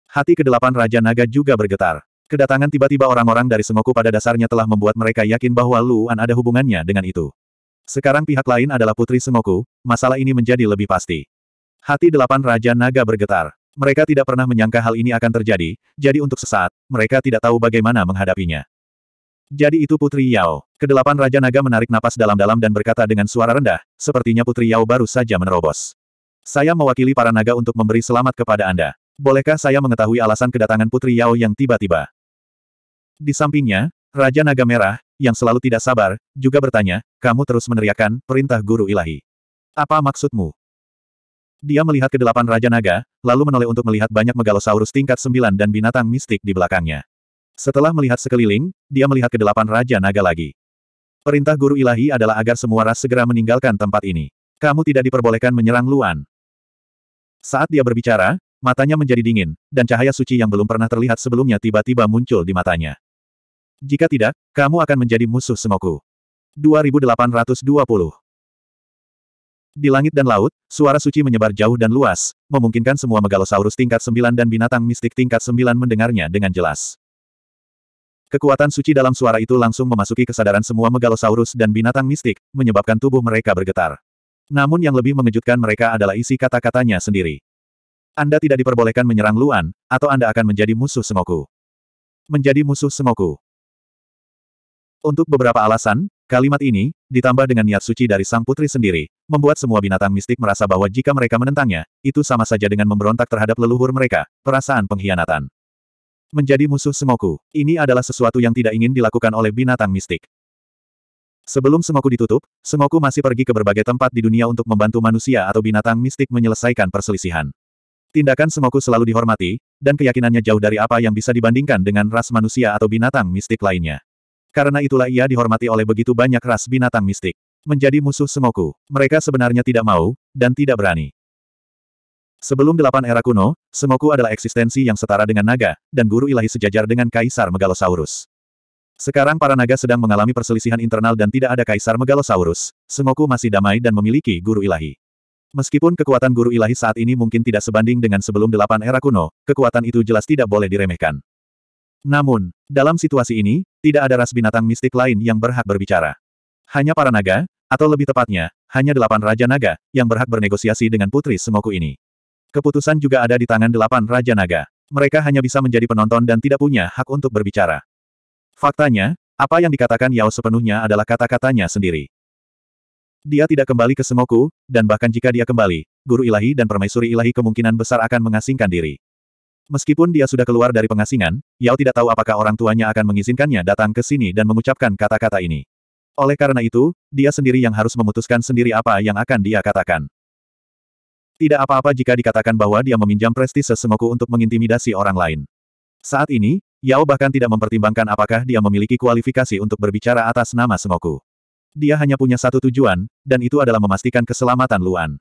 Hati kedelapan Raja Naga juga bergetar. Kedatangan tiba-tiba orang-orang dari Semoku pada dasarnya telah membuat mereka yakin bahwa Luan ada hubungannya dengan itu. Sekarang pihak lain adalah Putri semoku, masalah ini menjadi lebih pasti. Hati delapan Raja Naga bergetar. Mereka tidak pernah menyangka hal ini akan terjadi, jadi untuk sesaat, mereka tidak tahu bagaimana menghadapinya. Jadi itu Putri Yao. Kedelapan Raja Naga menarik napas dalam-dalam dan berkata dengan suara rendah, sepertinya Putri Yao baru saja menerobos. Saya mewakili para naga untuk memberi selamat kepada Anda. Bolehkah saya mengetahui alasan kedatangan Putri Yao yang tiba-tiba? Di sampingnya, Raja Naga Merah, yang selalu tidak sabar, juga bertanya, kamu terus meneriakkan, perintah guru ilahi. Apa maksudmu? Dia melihat ke delapan Raja Naga, lalu menoleh untuk melihat banyak megalosaurus tingkat sembilan dan binatang mistik di belakangnya. Setelah melihat sekeliling, dia melihat ke delapan Raja Naga lagi. Perintah guru ilahi adalah agar semua ras segera meninggalkan tempat ini. Kamu tidak diperbolehkan menyerang Luan. Saat dia berbicara, matanya menjadi dingin, dan cahaya suci yang belum pernah terlihat sebelumnya tiba-tiba muncul di matanya. Jika tidak, kamu akan menjadi musuh Semoku. 2820 Di langit dan laut, suara suci menyebar jauh dan luas, memungkinkan semua megalosaurus tingkat 9 dan binatang mistik tingkat 9 mendengarnya dengan jelas. Kekuatan suci dalam suara itu langsung memasuki kesadaran semua megalosaurus dan binatang mistik, menyebabkan tubuh mereka bergetar. Namun yang lebih mengejutkan mereka adalah isi kata-katanya sendiri. Anda tidak diperbolehkan menyerang Luan, atau Anda akan menjadi musuh semoku. Menjadi musuh Sengoku. Untuk beberapa alasan, kalimat ini, ditambah dengan niat suci dari sang putri sendiri, membuat semua binatang mistik merasa bahwa jika mereka menentangnya, itu sama saja dengan memberontak terhadap leluhur mereka, perasaan pengkhianatan. Menjadi musuh Semoku, ini adalah sesuatu yang tidak ingin dilakukan oleh binatang mistik. Sebelum Semoku ditutup, Semoku masih pergi ke berbagai tempat di dunia untuk membantu manusia atau binatang mistik menyelesaikan perselisihan. Tindakan Semoku selalu dihormati, dan keyakinannya jauh dari apa yang bisa dibandingkan dengan ras manusia atau binatang mistik lainnya. Karena itulah ia dihormati oleh begitu banyak ras binatang mistik. Menjadi musuh Sengoku, mereka sebenarnya tidak mau, dan tidak berani. Sebelum delapan era kuno, Sengoku adalah eksistensi yang setara dengan naga, dan guru ilahi sejajar dengan Kaisar Megalosaurus. Sekarang para naga sedang mengalami perselisihan internal dan tidak ada Kaisar Megalosaurus, Sengoku masih damai dan memiliki guru ilahi. Meskipun kekuatan guru ilahi saat ini mungkin tidak sebanding dengan sebelum delapan era kuno, kekuatan itu jelas tidak boleh diremehkan. Namun, dalam situasi ini, tidak ada ras binatang mistik lain yang berhak berbicara. Hanya para naga, atau lebih tepatnya, hanya delapan Raja Naga, yang berhak bernegosiasi dengan Putri Semoku ini. Keputusan juga ada di tangan delapan Raja Naga. Mereka hanya bisa menjadi penonton dan tidak punya hak untuk berbicara. Faktanya, apa yang dikatakan Yao sepenuhnya adalah kata-katanya sendiri. Dia tidak kembali ke Semoku, dan bahkan jika dia kembali, guru ilahi dan permaisuri ilahi kemungkinan besar akan mengasingkan diri. Meskipun dia sudah keluar dari pengasingan, Yao tidak tahu apakah orang tuanya akan mengizinkannya datang ke sini dan mengucapkan kata-kata ini. Oleh karena itu, dia sendiri yang harus memutuskan sendiri apa yang akan dia katakan. Tidak apa-apa jika dikatakan bahwa dia meminjam prestise Sengoku untuk mengintimidasi orang lain. Saat ini, Yao bahkan tidak mempertimbangkan apakah dia memiliki kualifikasi untuk berbicara atas nama Sengoku. Dia hanya punya satu tujuan, dan itu adalah memastikan keselamatan Luan.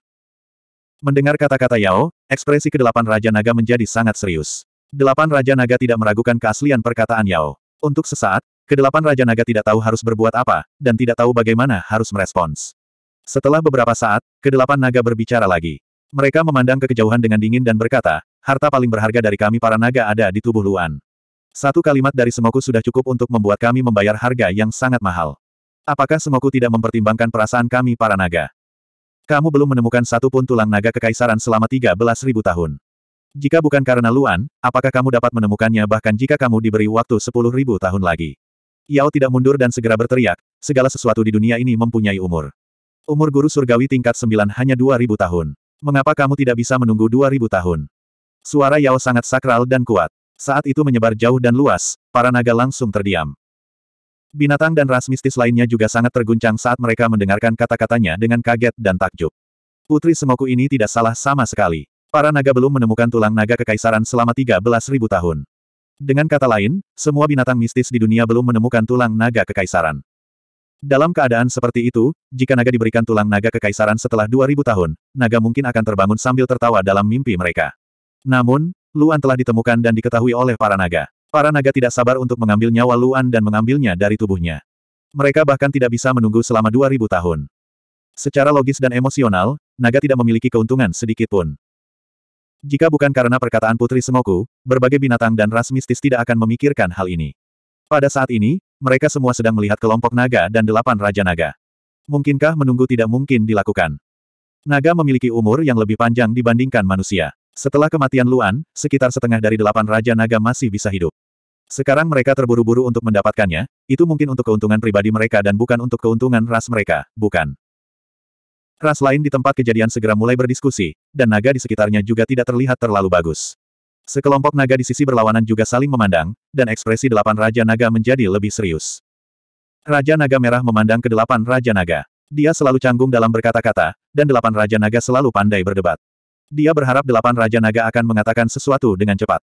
Mendengar kata-kata Yao, ekspresi kedelapan Raja Naga menjadi sangat serius. Delapan Raja Naga tidak meragukan keaslian perkataan Yao. Untuk sesaat, kedelapan Raja Naga tidak tahu harus berbuat apa, dan tidak tahu bagaimana harus merespons. Setelah beberapa saat, kedelapan naga berbicara lagi. Mereka memandang ke kejauhan dengan dingin dan berkata, harta paling berharga dari kami para naga ada di tubuh Luan. Satu kalimat dari Semoku sudah cukup untuk membuat kami membayar harga yang sangat mahal. Apakah Semoku tidak mempertimbangkan perasaan kami para naga? Kamu belum menemukan satu pun tulang naga kekaisaran selama tiga belas ribu tahun. Jika bukan karena Luan, apakah kamu dapat menemukannya bahkan jika kamu diberi waktu sepuluh ribu tahun lagi? Yao tidak mundur dan segera berteriak, segala sesuatu di dunia ini mempunyai umur. Umur guru surgawi tingkat sembilan hanya dua ribu tahun. Mengapa kamu tidak bisa menunggu dua ribu tahun? Suara Yao sangat sakral dan kuat. Saat itu menyebar jauh dan luas, para naga langsung terdiam. Binatang dan ras mistis lainnya juga sangat terguncang saat mereka mendengarkan kata-katanya dengan kaget dan takjub. Putri Semoku ini tidak salah sama sekali. Para naga belum menemukan tulang naga kekaisaran selama 13.000 tahun. Dengan kata lain, semua binatang mistis di dunia belum menemukan tulang naga kekaisaran. Dalam keadaan seperti itu, jika naga diberikan tulang naga kekaisaran setelah 2000 tahun, naga mungkin akan terbangun sambil tertawa dalam mimpi mereka. Namun, Luan telah ditemukan dan diketahui oleh para naga. Para naga tidak sabar untuk mengambil nyawa Luan dan mengambilnya dari tubuhnya. Mereka bahkan tidak bisa menunggu selama 2000 tahun. Secara logis dan emosional, naga tidak memiliki keuntungan sedikit pun. Jika bukan karena perkataan Putri semoku, berbagai binatang dan ras mistis tidak akan memikirkan hal ini. Pada saat ini, mereka semua sedang melihat kelompok naga dan delapan raja naga. Mungkinkah menunggu tidak mungkin dilakukan? Naga memiliki umur yang lebih panjang dibandingkan manusia. Setelah kematian Luan, sekitar setengah dari delapan raja naga masih bisa hidup. Sekarang mereka terburu-buru untuk mendapatkannya, itu mungkin untuk keuntungan pribadi mereka dan bukan untuk keuntungan ras mereka, bukan. Ras lain di tempat kejadian segera mulai berdiskusi, dan naga di sekitarnya juga tidak terlihat terlalu bagus. Sekelompok naga di sisi berlawanan juga saling memandang, dan ekspresi delapan Raja Naga menjadi lebih serius. Raja Naga Merah memandang ke delapan Raja Naga. Dia selalu canggung dalam berkata-kata, dan delapan Raja Naga selalu pandai berdebat. Dia berharap delapan Raja Naga akan mengatakan sesuatu dengan cepat.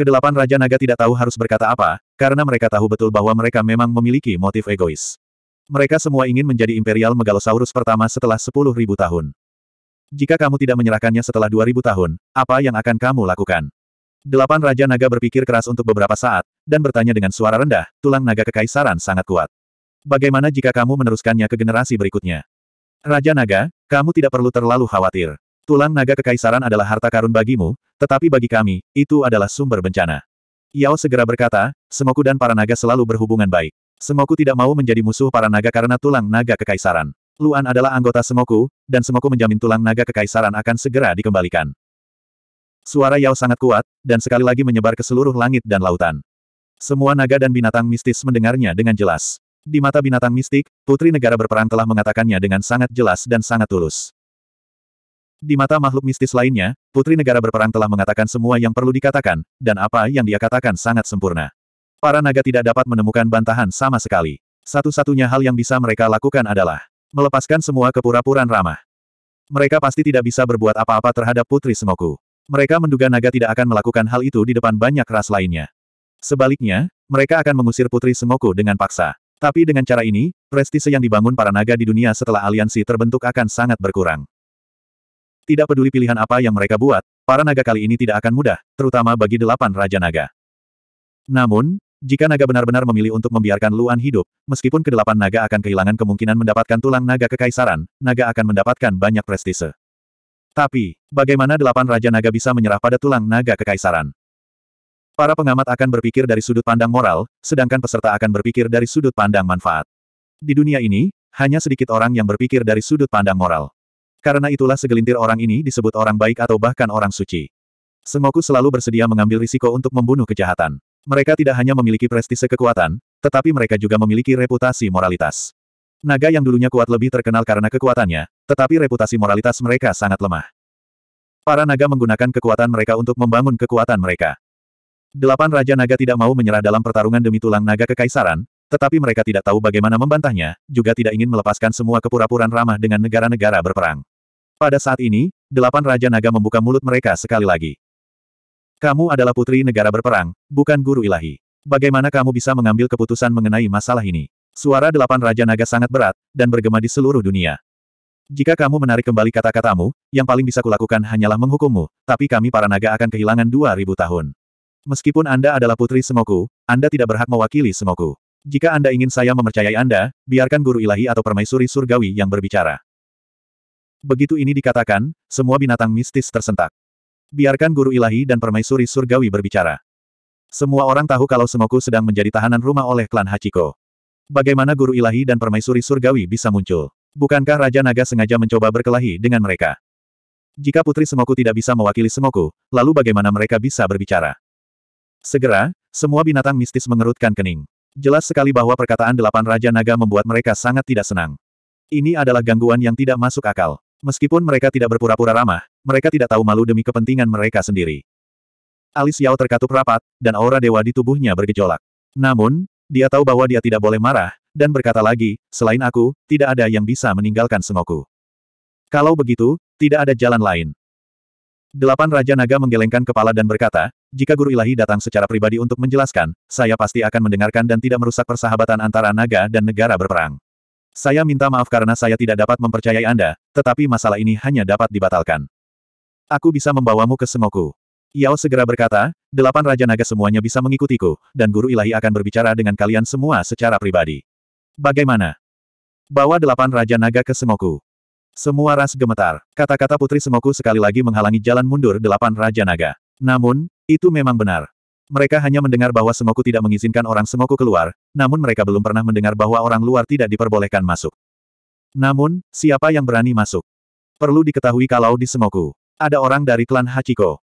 Kedelapan Raja Naga tidak tahu harus berkata apa, karena mereka tahu betul bahwa mereka memang memiliki motif egois. Mereka semua ingin menjadi Imperial Megalosaurus pertama setelah 10.000 tahun. Jika kamu tidak menyerahkannya setelah 2.000 tahun, apa yang akan kamu lakukan? Delapan Raja Naga berpikir keras untuk beberapa saat, dan bertanya dengan suara rendah, tulang naga kekaisaran sangat kuat. Bagaimana jika kamu meneruskannya ke generasi berikutnya? Raja Naga, kamu tidak perlu terlalu khawatir. Tulang naga kekaisaran adalah harta karun bagimu, tetapi bagi kami, itu adalah sumber bencana. Yao segera berkata, Semoku dan para naga selalu berhubungan baik. Semoku tidak mau menjadi musuh para naga karena tulang naga kekaisaran. Luan adalah anggota Semoku, dan Semoku menjamin tulang naga kekaisaran akan segera dikembalikan. Suara Yao sangat kuat, dan sekali lagi menyebar ke seluruh langit dan lautan. Semua naga dan binatang mistis mendengarnya dengan jelas. Di mata binatang mistik, Putri Negara Berperang telah mengatakannya dengan sangat jelas dan sangat tulus. Di mata makhluk mistis lainnya, Putri Negara Berperang telah mengatakan semua yang perlu dikatakan, dan apa yang dia katakan sangat sempurna. Para naga tidak dapat menemukan bantahan sama sekali. Satu-satunya hal yang bisa mereka lakukan adalah melepaskan semua kepura puraan ramah. Mereka pasti tidak bisa berbuat apa-apa terhadap Putri Semoku. Mereka menduga naga tidak akan melakukan hal itu di depan banyak ras lainnya. Sebaliknya, mereka akan mengusir Putri Semoku dengan paksa. Tapi dengan cara ini, prestise yang dibangun para naga di dunia setelah aliansi terbentuk akan sangat berkurang. Tidak peduli pilihan apa yang mereka buat, para naga kali ini tidak akan mudah, terutama bagi delapan Raja Naga. Namun, jika naga benar-benar memilih untuk membiarkan Luan hidup, meskipun kedelapan naga akan kehilangan kemungkinan mendapatkan tulang naga kekaisaran, naga akan mendapatkan banyak prestise. Tapi, bagaimana delapan Raja Naga bisa menyerah pada tulang naga kekaisaran? Para pengamat akan berpikir dari sudut pandang moral, sedangkan peserta akan berpikir dari sudut pandang manfaat. Di dunia ini, hanya sedikit orang yang berpikir dari sudut pandang moral. Karena itulah segelintir orang ini disebut orang baik atau bahkan orang suci. Sengoku selalu bersedia mengambil risiko untuk membunuh kejahatan. Mereka tidak hanya memiliki prestise kekuatan, tetapi mereka juga memiliki reputasi moralitas. Naga yang dulunya kuat lebih terkenal karena kekuatannya, tetapi reputasi moralitas mereka sangat lemah. Para naga menggunakan kekuatan mereka untuk membangun kekuatan mereka. Delapan Raja Naga tidak mau menyerah dalam pertarungan demi tulang naga kekaisaran, tetapi mereka tidak tahu bagaimana membantahnya, juga tidak ingin melepaskan semua kepura-puraan ramah dengan negara-negara berperang. Pada saat ini, delapan Raja Naga membuka mulut mereka sekali lagi. Kamu adalah putri negara berperang, bukan guru ilahi. Bagaimana kamu bisa mengambil keputusan mengenai masalah ini? Suara delapan Raja Naga sangat berat, dan bergema di seluruh dunia. Jika kamu menarik kembali kata-katamu, yang paling bisa kulakukan hanyalah menghukummu, tapi kami para naga akan kehilangan dua ribu tahun. Meskipun Anda adalah putri Semoku, Anda tidak berhak mewakili Semoku. Jika Anda ingin saya mempercayai Anda, biarkan guru ilahi atau permaisuri surgawi yang berbicara. Begitu ini dikatakan, semua binatang mistis tersentak. Biarkan guru ilahi dan permaisuri surgawi berbicara. Semua orang tahu kalau Sengoku sedang menjadi tahanan rumah oleh klan Hachiko. Bagaimana guru ilahi dan permaisuri surgawi bisa muncul? Bukankah Raja Naga sengaja mencoba berkelahi dengan mereka? Jika Putri Sengoku tidak bisa mewakili Sengoku, lalu bagaimana mereka bisa berbicara? Segera, semua binatang mistis mengerutkan kening. Jelas sekali bahwa perkataan delapan Raja Naga membuat mereka sangat tidak senang. Ini adalah gangguan yang tidak masuk akal. Meskipun mereka tidak berpura-pura ramah, mereka tidak tahu malu demi kepentingan mereka sendiri. Alis Yao terkatup rapat, dan aura dewa di tubuhnya bergejolak. Namun, dia tahu bahwa dia tidak boleh marah, dan berkata lagi, selain aku, tidak ada yang bisa meninggalkan Sengoku. Kalau begitu, tidak ada jalan lain. Delapan Raja Naga menggelengkan kepala dan berkata, jika Guru Ilahi datang secara pribadi untuk menjelaskan, saya pasti akan mendengarkan dan tidak merusak persahabatan antara naga dan negara berperang. Saya minta maaf karena saya tidak dapat mempercayai Anda, tetapi masalah ini hanya dapat dibatalkan. Aku bisa membawamu ke Sengoku. Yao segera berkata, delapan Raja Naga semuanya bisa mengikutiku, dan Guru Ilahi akan berbicara dengan kalian semua secara pribadi. Bagaimana? Bawa delapan Raja Naga ke Sengoku. Semua ras gemetar. Kata-kata Putri Sengoku sekali lagi menghalangi jalan mundur delapan Raja Naga. Namun, itu memang benar. Mereka hanya mendengar bahwa Sengoku tidak mengizinkan orang Sengoku keluar, namun mereka belum pernah mendengar bahwa orang luar tidak diperbolehkan masuk. Namun, siapa yang berani masuk? Perlu diketahui kalau di Sengoku, ada orang dari klan Hachiko.